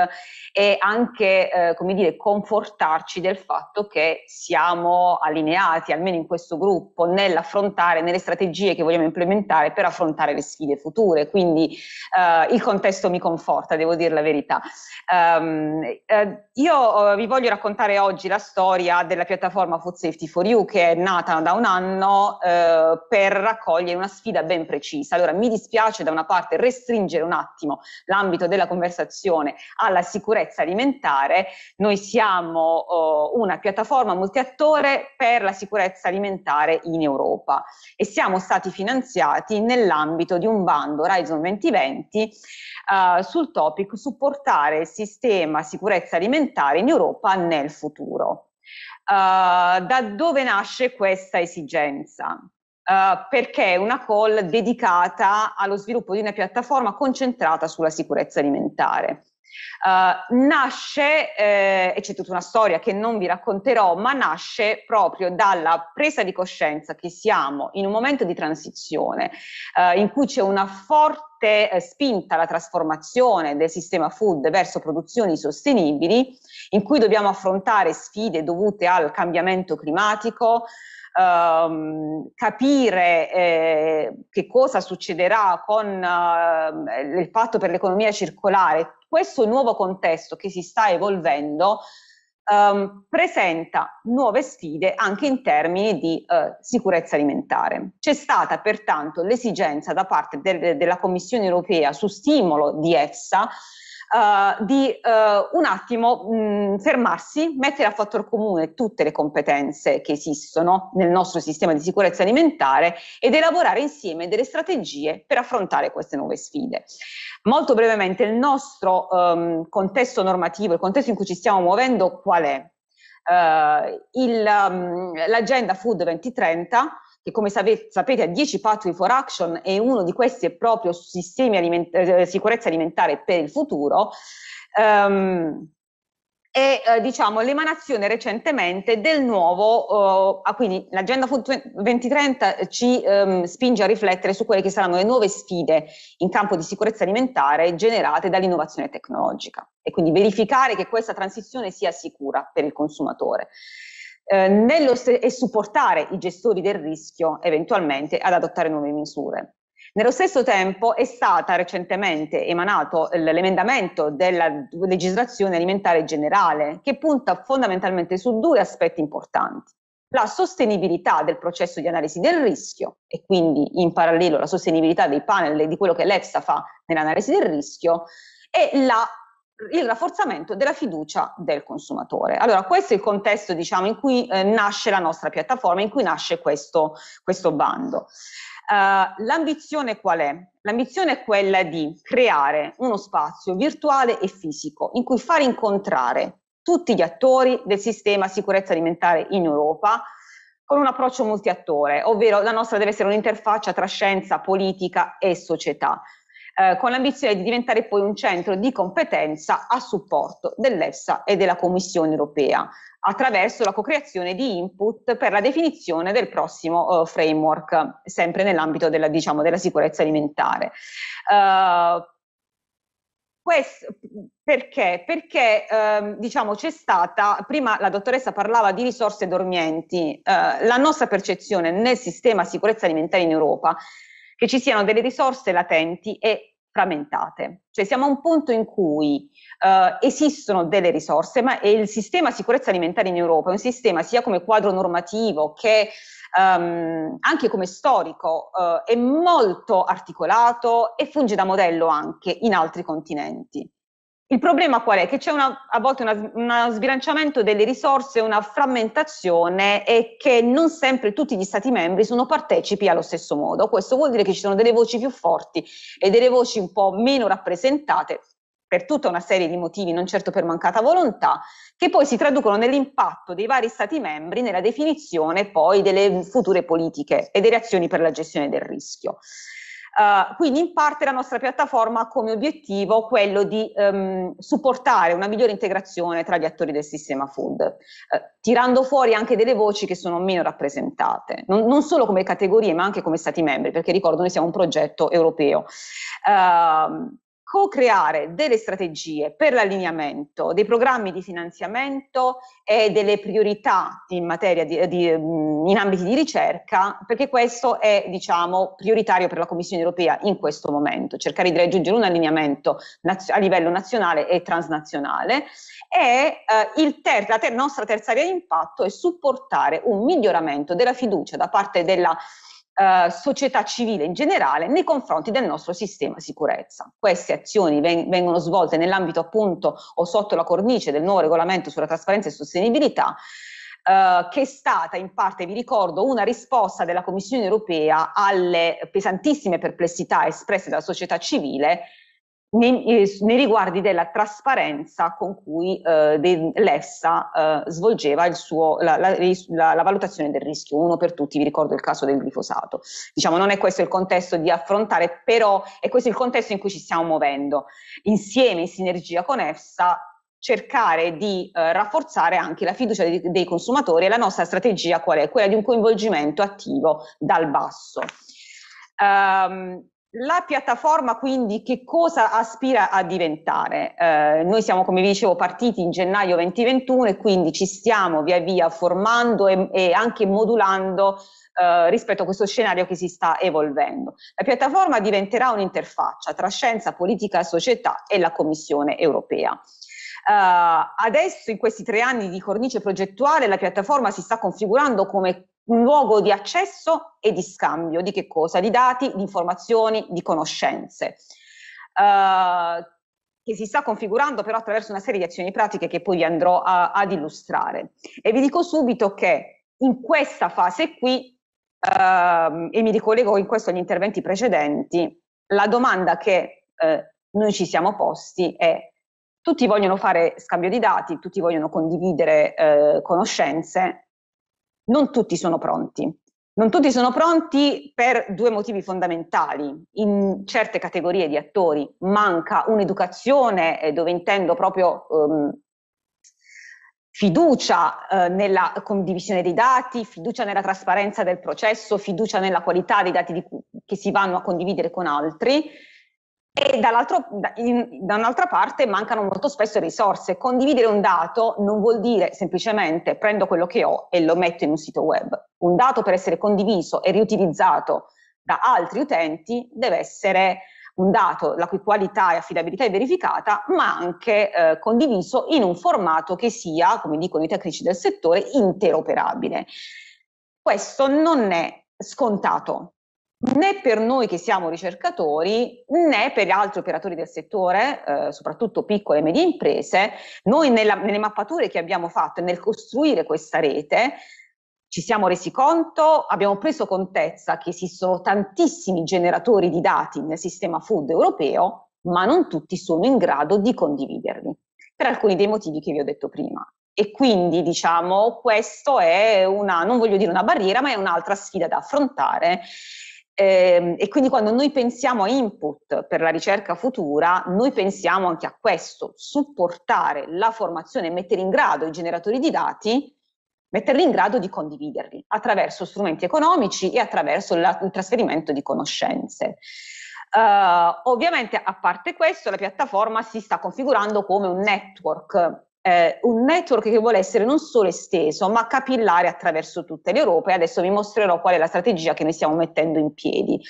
e anche, uh, come dire, confortarci del fatto che siamo allineati, almeno in questo gruppo, nell'affrontare, nelle strategie che vogliamo implementare per affrontare le sfide future quindi uh, il contesto mi conforta, devo dire la verità. Um, uh, io uh, vi voglio raccontare oggi la storia della piattaforma Food Safety for You che è nata da un anno per raccogliere una sfida ben precisa. Allora mi dispiace da una parte restringere un attimo l'ambito della conversazione alla sicurezza alimentare, noi siamo oh, una piattaforma multiattore per la sicurezza alimentare in Europa e siamo stati finanziati nell'ambito di un bando RAI Horizon 2020 uh, eh, sul topic supportare il sistema sicurezza alimentare in Europa nel futuro. Uh, da dove nasce questa esigenza? Uh, perché è una call dedicata allo sviluppo di una piattaforma concentrata sulla sicurezza alimentare. Uh, nasce, eh, e c'è tutta una storia che non vi racconterò, ma nasce proprio dalla presa di coscienza che siamo in un momento di transizione uh, in cui c'è una forte eh, spinta alla trasformazione del sistema food verso produzioni sostenibili, in cui dobbiamo affrontare sfide dovute al cambiamento climatico, ehm, capire eh, che cosa succederà con eh, il patto per l'economia circolare, questo nuovo contesto che si sta evolvendo ehm, presenta nuove sfide anche in termini di eh, sicurezza alimentare. C'è stata pertanto l'esigenza da parte del, della Commissione europea su stimolo di EFSA uh, di uh, un attimo mh, mm, fermarsi, mettere a fattor comune tutte le competenze che esistono nel nostro sistema di sicurezza alimentare ed elaborare insieme delle strategie per affrontare queste nuove sfide. Molto brevemente, il nostro um, contesto normativo, il contesto in cui ci stiamo muovendo, qual è? Uh, il, um, l'agenda Food 2030 che come sapete ha 10 pathway for action e uno di questi è proprio sistemi aliment- eh, eh, sicurezza alimentare per il futuro, um, e eh, diciamo l'emanazione recentemente del nuovo, eh, quindi l'agenda 2030 ci ehm, spinge a riflettere su quelle che saranno le nuove sfide in campo di sicurezza alimentare generate dall'innovazione tecnologica e quindi verificare che questa transizione sia sicura per il consumatore eh, st- e supportare i gestori del rischio eventualmente ad adottare nuove misure. Nello stesso tempo è stato recentemente emanato l'emendamento della legislazione alimentare generale che punta fondamentalmente su due aspetti importanti. La sostenibilità del processo di analisi del rischio e quindi in parallelo la sostenibilità dei panel e di quello che l'EFSA fa nell'analisi del rischio e la il rafforzamento della fiducia del consumatore. Allora, questo è il contesto diciamo, in cui eh, nasce la nostra piattaforma, in cui nasce questo, questo bando. Uh, l'ambizione qual è? L'ambizione è quella di creare uno spazio virtuale e fisico in cui far incontrare tutti gli attori del sistema sicurezza alimentare in Europa con un approccio multiattore, ovvero la nostra deve essere un'interfaccia tra scienza, politica e società eh, con l'ambizione di diventare poi un centro di competenza a supporto dell'EFSA e della Commissione europea, attraverso la co-creazione di input per la definizione del prossimo eh, framework, sempre nell'ambito della, diciamo, della sicurezza alimentare. Uh, eh, questo, perché? Perché ehm, diciamo c'è stata, prima la dottoressa parlava di risorse dormienti, eh, la nostra percezione nel sistema sicurezza alimentare in Europa che ci siano delle risorse latenti e frammentate. Cioè siamo a un punto in cui uh, esistono delle risorse, ma il sistema sicurezza alimentare in Europa è un sistema sia come quadro normativo che um, anche come storico, uh, è molto articolato e funge da modello anche in altri continenti. Il problema qual è? Che c'è una, a volte uno sbilanciamento delle risorse, una frammentazione e che non sempre tutti gli stati membri sono partecipi allo stesso modo. Questo vuol dire che ci sono delle voci più forti e delle voci un po' meno rappresentate per tutta una serie di motivi, non certo per mancata volontà, che poi si traducono nell'impatto dei vari stati membri nella definizione poi delle future politiche e delle azioni per la gestione del rischio. Eh, quindi in parte la nostra piattaforma ha come obiettivo quello di um, supportare una migliore integrazione tra gli attori del sistema food, uh, tirando fuori anche delle voci che sono meno rappresentate, non, non, solo come categorie ma anche come stati membri, perché ricordo noi siamo un progetto europeo. Uh, co-creare delle strategie per l'allineamento dei programmi di finanziamento e delle priorità in materia di, di, mm, in ambiti di ricerca, perché questo è, diciamo, prioritario per la Commissione europea in questo momento, cercare di raggiungere un allineamento naz- a livello nazionale e transnazionale. E eh, ter- la ter- nostra terza area di impatto è supportare un miglioramento della fiducia da parte della eh, società civile in generale nei confronti del nostro sistema sicurezza. Queste azioni veng- vengono svolte nell'ambito appunto o sotto la cornice del nuovo regolamento sulla trasparenza e sostenibilità Uh, che è stata in parte, vi ricordo, una risposta della Commissione europea alle pesantissime perplessità espresse dalla società civile nei, eh, nei riguardi della trasparenza con cui eh, de, l'ESSA eh, svolgeva suo, la, la, la, la, valutazione del rischio. Uno per tutti, vi ricordo il caso del glifosato. Diciamo, non è questo il contesto di affrontare, però è questo il contesto in cui ci stiamo muovendo. Insieme, in sinergia con EFSA, cercare di eh, rafforzare anche la fiducia dei, dei consumatori e la nostra strategia qual è? Quella di un coinvolgimento attivo dal basso. Um, la piattaforma quindi che cosa aspira a diventare? Eh, noi siamo come vi dicevo partiti in gennaio 2021 e quindi ci stiamo via via formando e, e anche modulando eh, rispetto a questo scenario che si sta evolvendo. La piattaforma diventerà un'interfaccia tra scienza, politica, società e la Commissione europea. Uh, adesso in questi tre anni di cornice progettuale la piattaforma si sta configurando come un luogo di accesso e di scambio di che cosa? Di dati, di informazioni, di conoscenze. Uh, che si sta configurando però attraverso una serie di azioni pratiche che poi vi andrò a, ad illustrare. E vi dico subito che in questa fase qui, uh, e mi ricollego in questo agli interventi precedenti, la domanda che uh, noi ci siamo posti è tutti vogliono fare scambio di dati, tutti vogliono condividere eh, conoscenze, non tutti sono pronti. Non tutti sono pronti per due motivi fondamentali. In certe categorie di attori manca un'educazione eh, dove intendo proprio um, fiducia eh, nella condivisione dei dati, fiducia nella trasparenza del processo, fiducia nella qualità dei dati cui, che si vanno a condividere con altri e in, da un'altra parte mancano molto spesso risorse. Condividere un dato non vuol dire semplicemente prendo quello che ho e lo metto in un sito web. Un dato per essere condiviso e riutilizzato da altri utenti deve essere un dato la cui qualità e affidabilità è verificata, ma anche eh, condiviso in un formato che sia, come dicono i tecnici del settore, interoperabile. Questo non è scontato, né per noi che siamo ricercatori né per gli altri operatori del settore, eh, soprattutto piccole e medie imprese, noi nella, nelle mappature che abbiamo fatto e nel costruire questa rete ci siamo resi conto, abbiamo preso contezza che esistono tantissimi generatori di dati nel sistema food europeo, ma non tutti sono in grado di condividerli, per alcuni dei motivi che vi ho detto prima. E quindi, diciamo, questo è una, non voglio dire una barriera, ma è un'altra sfida da affrontare eh, e quindi quando noi pensiamo a input per la ricerca futura, noi pensiamo anche a questo, supportare la formazione mettere in grado i generatori di dati, metterli in grado di condividerli attraverso strumenti economici e attraverso la, il trasferimento di conoscenze. Uh, ovviamente, a parte questo, la piattaforma si sta configurando come un network eh, un network che vuole essere non solo esteso, ma capillare attraverso tutta l'Europa e adesso vi mostrerò qual è la strategia che noi stiamo mettendo in piedi.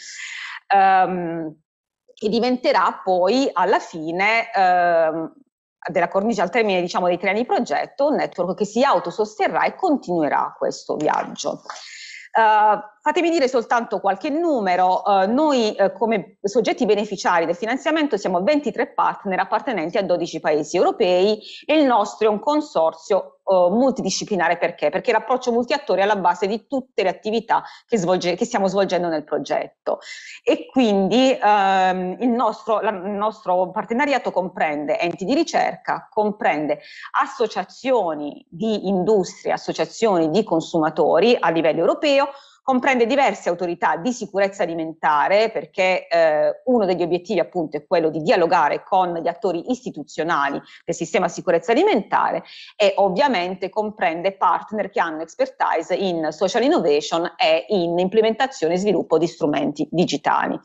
Um, ehm, che diventerà poi alla fine ehm, della cornice al termine diciamo, dei tre anni di progetto un network che si autososterrà e continuerà questo viaggio. Uh, Fatemi dire soltanto qualche numero. Eh, noi eh, come soggetti beneficiari del finanziamento siamo 23 partner appartenenti a 12 paesi europei e il nostro è un consorzio eh, multidisciplinare perché? Perché l'approccio multiattore è alla base di tutte le attività che, svolge, che stiamo svolgendo nel progetto. E quindi ehm, il, nostro, la, il nostro partenariato comprende enti di ricerca, comprende associazioni di industria, associazioni di consumatori a livello europeo, comprende diverse autorità di sicurezza alimentare perché eh, uno degli obiettivi appunto è quello di dialogare con gli attori istituzionali del sistema sicurezza alimentare e ovviamente comprende partner che hanno expertise in social innovation e in implementazione e sviluppo di strumenti digitali.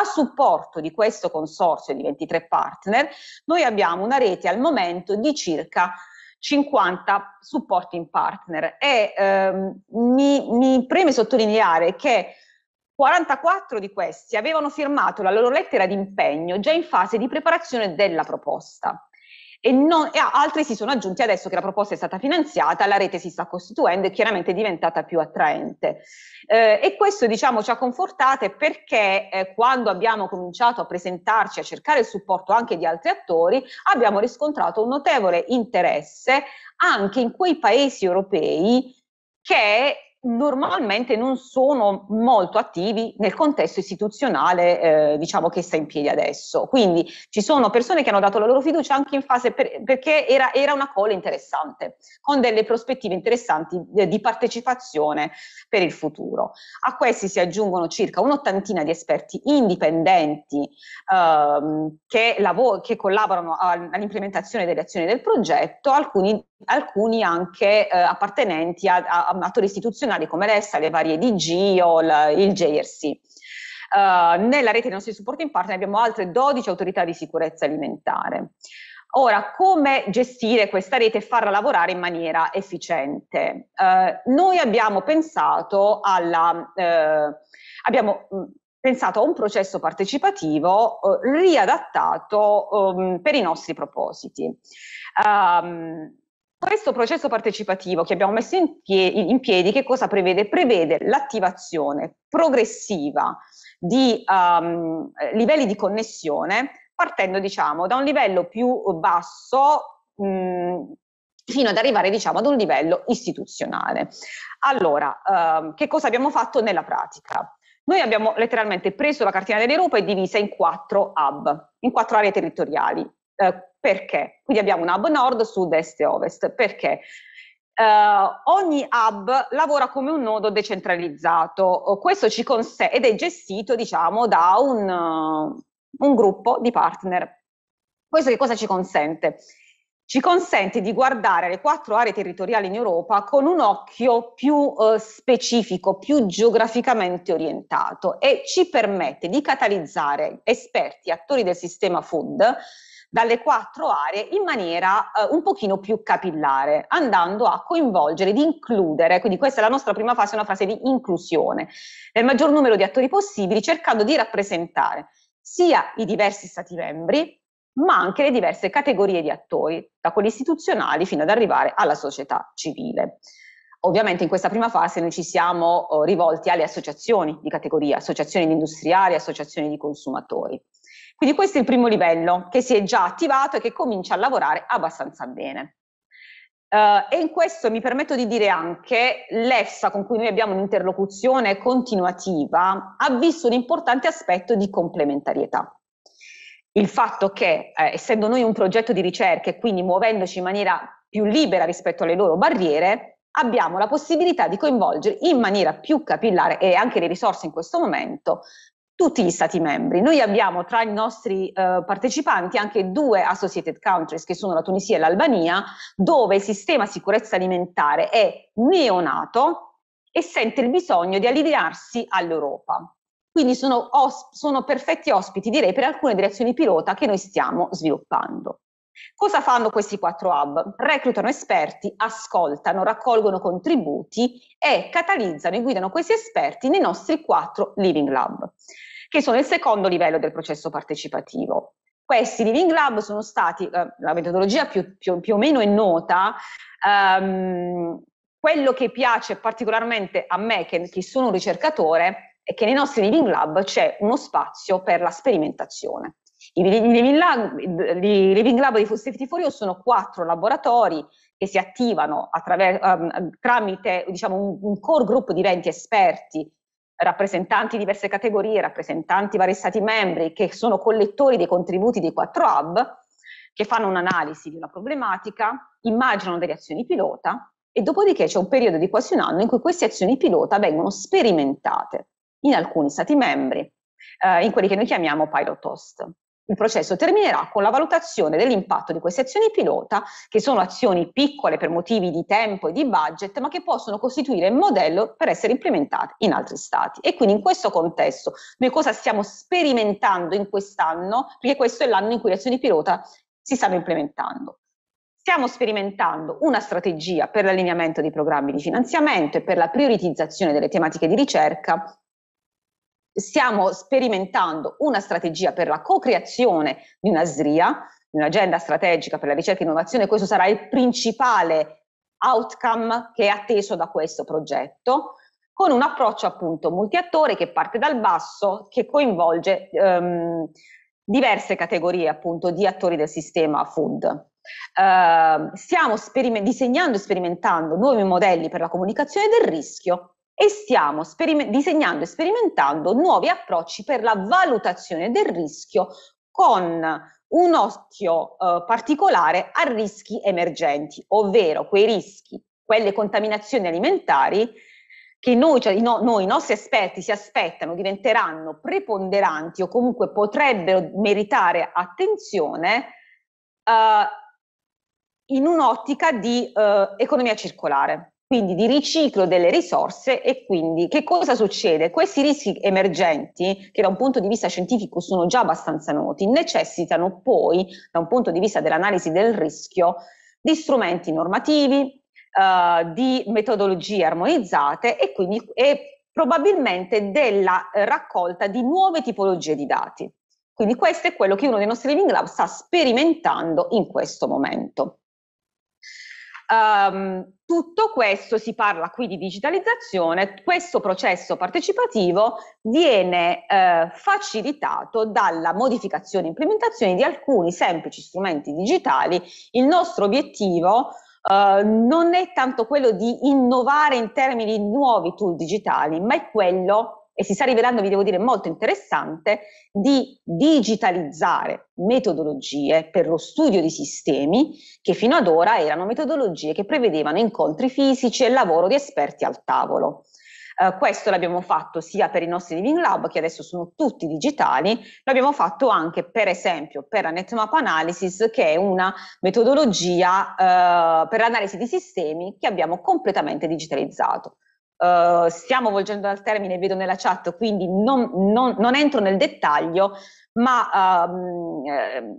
A supporto di questo consorzio di 23 partner, noi abbiamo una rete al momento di circa 50 supporting partner e ehm, mi, mi preme sottolineare che 44 di questi avevano firmato la loro lettera di impegno già in fase di preparazione della proposta e, non, e, altri si sono aggiunti adesso che la proposta è stata finanziata, la rete si sta costituendo e chiaramente è diventata più attraente. Eh, e questo diciamo ci ha confortate perché eh, quando abbiamo cominciato a presentarci, a cercare il supporto anche di altri attori, abbiamo riscontrato un notevole interesse anche in quei paesi europei che normalmente non sono molto attivi nel contesto istituzionale eh, diciamo che sta in piedi adesso. Quindi ci sono persone che hanno dato la loro fiducia anche in fase per, perché era, era una call interessante, con delle prospettive interessanti eh, di partecipazione per il futuro. A questi si aggiungono circa un'ottantina di esperti indipendenti ehm, che, lav- che collaborano all'implementazione delle azioni del progetto, alcuni alcuni anche eh, appartenenti a, a, a, attori istituzionali come l'ESSA, le varie DG o la, il JRC. Uh, eh, nella rete dei nostri supporti in partner abbiamo altre 12 autorità di sicurezza alimentare. Ora, come gestire questa rete e farla lavorare in maniera efficiente? Uh, noi abbiamo pensato, alla, uh, abbiamo, mm, pensato a un processo partecipativo riadattato um, per i nostri propositi. Um, questo processo partecipativo che abbiamo messo in, pie- in piedi, che cosa prevede? Prevede l'attivazione progressiva di um, livelli di connessione partendo diciamo da un livello più basso mh, mhmm, fino ad arrivare diciamo ad un livello istituzionale. Allora, um, che cosa abbiamo fatto nella pratica? Noi abbiamo letteralmente preso la cartina dell'Europa e divisa in quattro hub, in quattro aree territoriali. Eh, perché? Quindi abbiamo un hub nord, sud, est e ovest. Perché? Uh, ogni hub lavora come un nodo decentralizzato, questo ci consente ed è gestito diciamo da un, uh, un, gruppo di partner. Questo che cosa ci consente? Ci consente di guardare le quattro aree territoriali in Europa con un occhio più uh, specifico, più geograficamente orientato e ci permette di catalizzare esperti, attori del sistema food dalle quattro aree in maniera eh, un pochino più capillare, andando a coinvolgere, di includere, quindi questa è la nostra prima fase, una fase di inclusione, nel maggior numero di attori possibili, cercando di rappresentare sia i diversi stati membri, ma anche le diverse categorie di attori, da quelli istituzionali fino ad arrivare alla società civile. Ovviamente in questa prima fase noi ci siamo eh, rivolti alle associazioni di categoria, associazioni di industriali, associazioni di consumatori. Quindi questo è il primo livello che si è già attivato e che comincia a lavorare abbastanza bene. Uh, e in questo mi permetto di dire anche l'EFSA con cui noi abbiamo un'interlocuzione continuativa ha visto un importante aspetto di complementarietà. Il fatto che, eh, essendo noi un progetto di ricerca e quindi muovendoci in maniera più libera rispetto alle loro barriere, abbiamo la possibilità di coinvolgere in maniera più capillare e anche le risorse in questo momento tutti gli stati membri. Noi abbiamo tra i nostri eh, partecipanti anche due associated countries che sono la Tunisia e l'Albania, dove il sistema sicurezza alimentare è neonato e sente il bisogno di allinearsi all'Europa. Quindi sono, os- sono perfetti ospiti, direi, per alcune direzioni pilota che noi stiamo sviluppando. Cosa fanno questi quattro hub? Reclutano esperti, ascoltano, raccolgono contributi e catalizzano e guidano questi esperti nei nostri quattro Living Lab che sono il secondo livello del processo partecipativo. Questi Living Lab sono stati, eh, la metodologia più, più, più, o meno è nota, ehm, quello che piace particolarmente a me, che, che sono un ricercatore, è che nei nostri Living Lab c'è uno spazio per la sperimentazione. I Living Lab, i living lab di Safety for You sono quattro laboratori che si attivano attraver- um, tramite diciamo, un, un, core group di 20 esperti rappresentanti di diverse categorie, rappresentanti vari stati membri che sono collettori dei contributi dei quattro hub, che fanno un'analisi di una problematica, immaginano delle azioni pilota e dopodiché c'è un periodo di quasi un anno in cui queste azioni pilota vengono sperimentate in alcuni stati membri, eh, in quelli che noi chiamiamo pilot host il processo terminerà con la valutazione dell'impatto di queste azioni pilota, che sono azioni piccole per motivi di tempo e di budget, ma che possono costituire il modello per essere implementate in altri stati. E quindi in questo contesto noi cosa stiamo sperimentando in quest'anno? Perché questo è l'anno in cui le azioni pilota si stanno implementando. Stiamo sperimentando una strategia per l'allineamento dei programmi di finanziamento e per la prioritizzazione delle tematiche di ricerca stiamo sperimentando una strategia per la co-creazione di una SRIA, di un'agenda strategica per la ricerca e innovazione, questo sarà il principale outcome che è atteso da questo progetto, con un approccio appunto multiattore che parte dal basso, che coinvolge ehm, diverse categorie appunto di attori del sistema food. Uh, stiamo disegnando e sperimentando nuovi modelli per la comunicazione del rischio e stiamo sperime- disegnando e sperimentando nuovi approcci per la valutazione del rischio con un occhio eh, particolare a rischi emergenti, ovvero quei rischi, quelle contaminazioni alimentari che noi, cioè, no, noi, i nostri esperti si aspettano diventeranno preponderanti o comunque potrebbero meritare attenzione eh, in un'ottica di eh, economia circolare quindi di riciclo delle risorse e quindi che cosa succede? Questi rischi emergenti, che da un punto di vista scientifico sono già abbastanza noti, necessitano poi, da un punto di vista dell'analisi del rischio, di strumenti normativi, eh, di metodologie armonizzate e quindi e probabilmente della raccolta di nuove tipologie di dati. Quindi questo è quello che uno dei nostri Living Lab sta sperimentando in questo momento. Um, tutto questo, si parla qui di digitalizzazione, questo processo partecipativo viene eh, facilitato dalla modificazione e implementazione di alcuni semplici strumenti digitali. Il nostro obiettivo eh, non è tanto quello di innovare in termini di nuovi tool digitali, ma è quello e si sta rivelando, vi devo dire, molto interessante, di digitalizzare metodologie per lo studio di sistemi che fino ad ora erano metodologie che prevedevano incontri fisici e lavoro di esperti al tavolo. Uh, questo l'abbiamo fatto sia per i nostri Living Lab, che adesso sono tutti digitali, l'abbiamo fatto anche per esempio per la Netmap Analysis, che è una metodologia uh, per l'analisi di sistemi che abbiamo completamente digitalizzato. Eh, stiamo volgendo al termine, vedo nella chat, quindi non, non, non entro nel dettaglio, ma um, eh,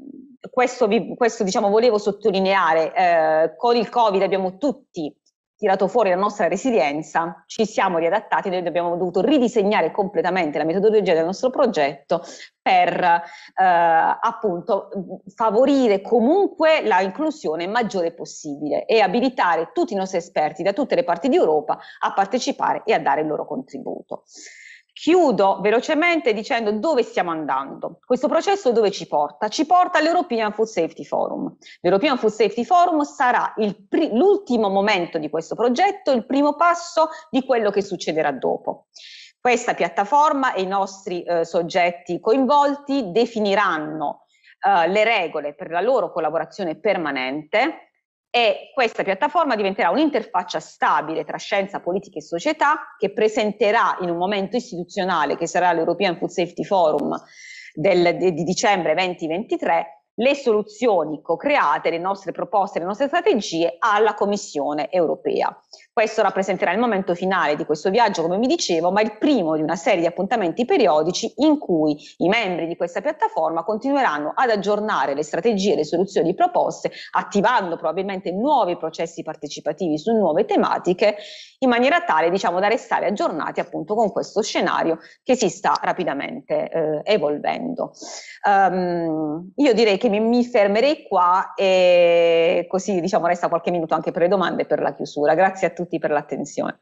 questo, vi, questo diciamo, volevo sottolineare, eh, con il Covid abbiamo tutti tirato fuori la nostra resilienza, ci siamo riadattati, noi abbiamo dovuto ridisegnare completamente la metodologia del nostro progetto per eh, appunto favorire comunque la inclusione maggiore possibile e abilitare tutti i nostri esperti da tutte le parti d'Europa a partecipare e a dare il loro contributo. Chiudo velocemente dicendo dove stiamo andando. Questo processo dove ci porta? Ci porta all'European Food Safety Forum. L'European Food Safety Forum sarà l'ultimo momento di questo progetto, il primo passo di quello che succederà dopo. Questa piattaforma e i nostri eh, soggetti coinvolti definiranno eh, le regole per la loro collaborazione permanente, e questa piattaforma diventerà un'interfaccia stabile tra scienza, politica e società che presenterà in un momento istituzionale che sarà l'European Food Safety Forum del, di dicembre 2023 le soluzioni co-create, le nostre proposte, le nostre strategie alla Commissione europea. Questo rappresenterà il momento finale di questo viaggio, come vi dicevo, ma il primo di una serie di appuntamenti periodici in cui i membri di questa piattaforma continueranno ad aggiornare le strategie e le soluzioni proposte, attivando probabilmente nuovi processi partecipativi su nuove tematiche, in maniera tale diciamo, da restare aggiornati appunto con questo scenario che si sta rapidamente eh, evolvendo. Um, io direi che mi, mi, fermerei qua e così diciamo, resta qualche minuto anche per le domande e per la chiusura. Grazie a tutti tutti per l'attenzione.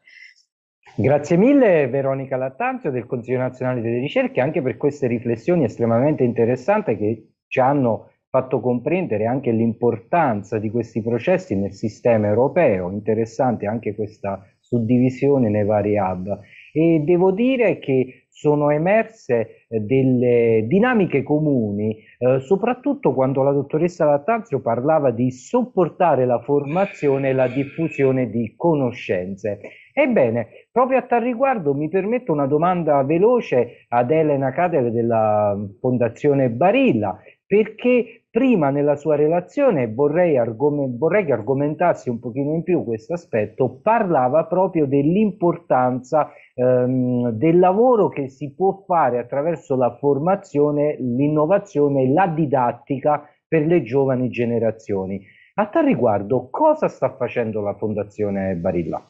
Grazie mille Veronica Lattanzio del Consiglio Nazionale delle Ricerche anche per queste riflessioni estremamente interessanti che ci hanno fatto comprendere anche l'importanza di questi processi nel sistema europeo, interessante anche questa suddivisione nei vari hub. E devo dire che sono emerse eh, delle dinamiche comuni eh, soprattutto quando la dottoressa Lattanzio parlava di supportare la formazione e la diffusione di conoscenze. Ebbene, proprio a tal riguardo mi permetto una domanda veloce ad Elena Cadere della Fondazione Barilla, perché prima nella sua relazione, vorrei, argom- vorrei che argomentassi un pochino in più questo aspetto, parlava proprio dell'importanza ehm, del lavoro che si può fare attraverso la formazione, l'innovazione e la didattica per le giovani generazioni. A tal riguardo, cosa sta facendo la Fondazione Barilla?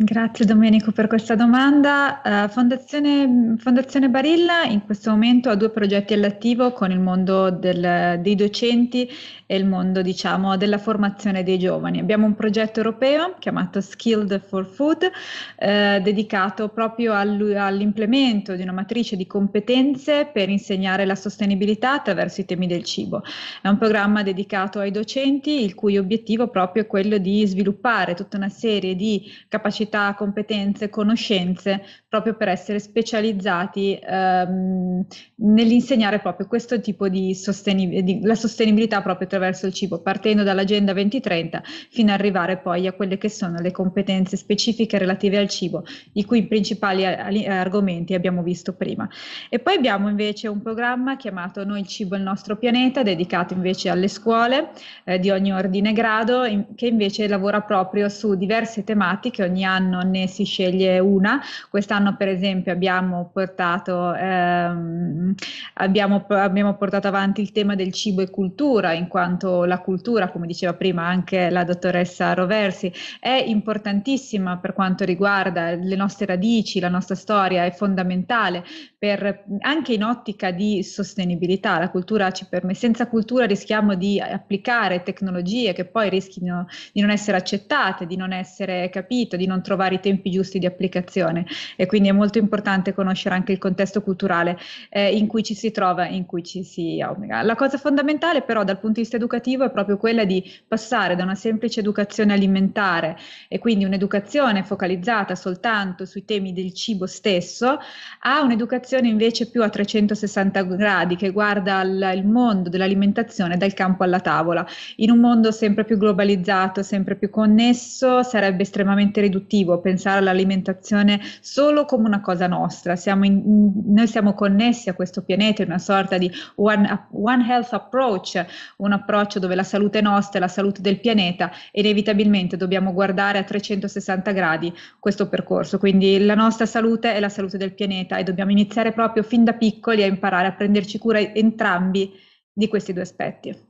Grazie Domenico per questa domanda. Uh, Fondazione, Fondazione, Barilla in questo momento ha due progetti all'attivo con il mondo del, dei docenti e il mondo diciamo, della formazione dei giovani. Abbiamo un progetto europeo chiamato Skilled for Food eh, dedicato proprio all'implemento di una matrice di competenze per insegnare la sostenibilità attraverso i temi del cibo. È un programma dedicato ai docenti il cui obiettivo proprio è quello di sviluppare tutta una serie di capacità capacità, competenze, conoscenze proprio per essere specializzati ehm, nell'insegnare proprio questo tipo di, sostenib- di la sostenibilità proprio attraverso il cibo, partendo dall'agenda 2030 fino ad arrivare poi a quelle che sono le competenze specifiche relative al cibo, i cui principali eh, a- eh, argomenti abbiamo visto prima. E poi abbiamo invece un programma chiamato Noi il cibo e il nostro pianeta, dedicato invece alle scuole eh, di ogni ordine e grado, in- che invece lavora proprio su diverse tematiche ogni anno anno ne si sceglie una. Quest'anno, per esempio, abbiamo portato, ehm, abbiamo, abbiamo portato avanti il tema del cibo e cultura, in quanto la cultura, come diceva prima anche la dottoressa Roversi, è importantissima per quanto riguarda le nostre radici, la nostra storia, è fondamentale per, anche in ottica di sostenibilità. La cultura ci permette, senza cultura rischiamo di applicare tecnologie che poi rischiano di non essere accettate, di non essere capite, di non trovare trovare i tempi giusti di applicazione e quindi è molto importante conoscere anche il contesto culturale eh, in cui ci si trova, in cui ci si obbliga. La cosa fondamentale però dal punto di vista educativo è proprio quella di passare da una semplice educazione alimentare e quindi un'educazione focalizzata soltanto sui temi del cibo stesso a un'educazione invece più a 360 gradi che guarda al, il mondo dell'alimentazione dal campo alla tavola. In un mondo sempre più globalizzato, sempre più connesso, sarebbe estremamente riduttivo collettivo, pensare all'alimentazione solo come una cosa nostra. Siamo in, noi siamo connessi a questo pianeta in una sorta di one, one health approach, un approccio dove la salute nostra è la salute del pianeta, inevitabilmente dobbiamo guardare a 360 gradi questo percorso. Quindi la nostra salute è la salute del pianeta e dobbiamo iniziare proprio fin da piccoli a imparare a prenderci cura entrambi di questi due aspetti.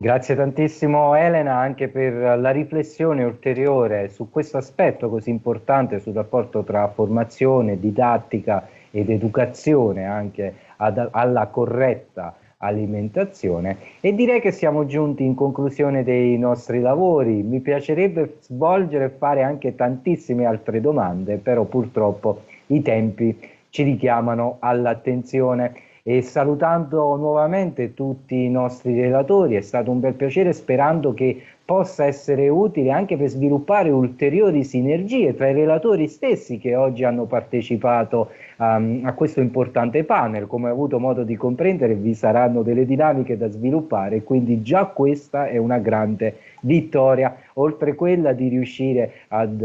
Grazie tantissimo Elena anche per la riflessione ulteriore su questo aspetto così importante sul rapporto tra formazione, didattica ed educazione anche ad, alla corretta alimentazione e direi che siamo giunti in conclusione dei nostri lavori. Mi piacerebbe svolgere e fare anche tantissime altre domande, però purtroppo i tempi ci richiamano all'attenzione e salutando nuovamente tutti i nostri relatori, è stato un bel piacere sperando che possa essere utile anche per sviluppare ulteriori sinergie tra i relatori stessi che oggi hanno partecipato um, a questo importante panel. Come ho avuto modo di comprendere, vi saranno delle dinamiche da sviluppare, quindi già questa è una grande vittoria, oltre quella di riuscire ad uh,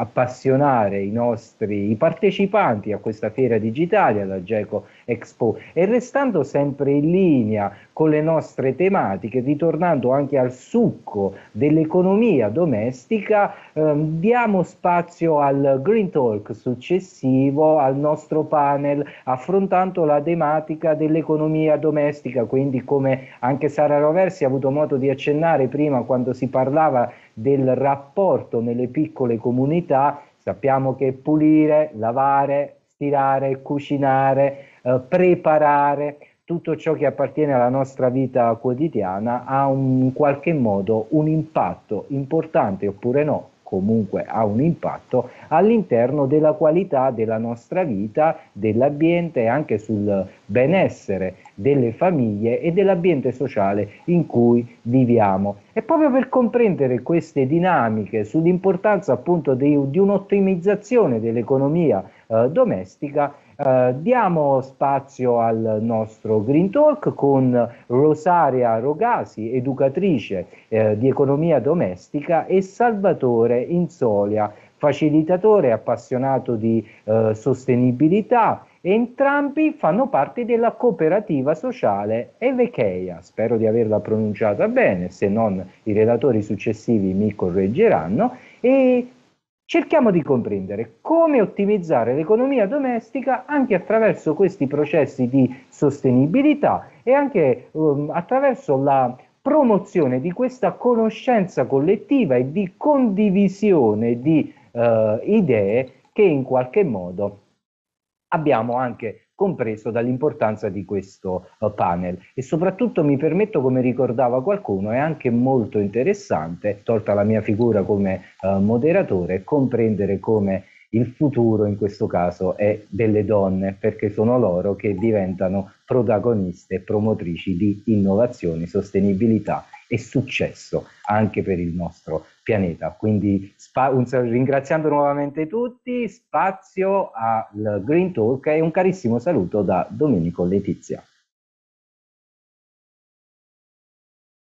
appassionare i nostri i partecipanti a questa fiera digitale, alla GECO Expo, e restando sempre in linea con le nostre tematiche, ritornando anche al succo dell'economia domestica, ehm, diamo spazio al Green Talk successivo, al nostro panel, affrontando la tematica dell'economia domestica, quindi come anche Sara Roversi ha avuto modo di accennare prima quando si parlava del rapporto nelle piccole comunità, sappiamo che pulire, lavare, stirare, cucinare, eh, preparare, tutto ciò che appartiene alla nostra vita quotidiana ha un, in qualche modo un impatto importante oppure no, comunque ha un impatto all'interno della qualità della nostra vita, dell'ambiente e anche sul benessere delle famiglie e dell'ambiente sociale in cui viviamo. E proprio per comprendere queste dinamiche sull'importanza appunto di, di un'ottimizzazione dell'economia eh, domestica, eh, diamo spazio al nostro Green Talk con Rosaria Rogasi, educatrice eh, di economia domestica, e Salvatore Insolia, facilitatore appassionato di eh, sostenibilità. Entrambi fanno parte della cooperativa sociale Evecheia. Spero di averla pronunciata bene, se non i relatori successivi mi correggeranno. E Cerchiamo di comprendere come ottimizzare l'economia domestica anche attraverso questi processi di sostenibilità e anche um, attraverso la promozione di questa conoscenza collettiva e di condivisione di uh, idee che in qualche modo abbiamo anche compreso dall'importanza di questo eh, panel e soprattutto mi permetto, come ricordava qualcuno, è anche molto interessante, tolta la mia figura come eh, moderatore, comprendere come il futuro in questo caso è delle donne, perché sono loro che diventano protagoniste e promotrici di innovazione, sostenibilità e successo anche per il nostro pianeta. Quindi spa- un, ringraziando nuovamente tutti, spazio al Green Talk e un carissimo saluto da Domenico Letizia.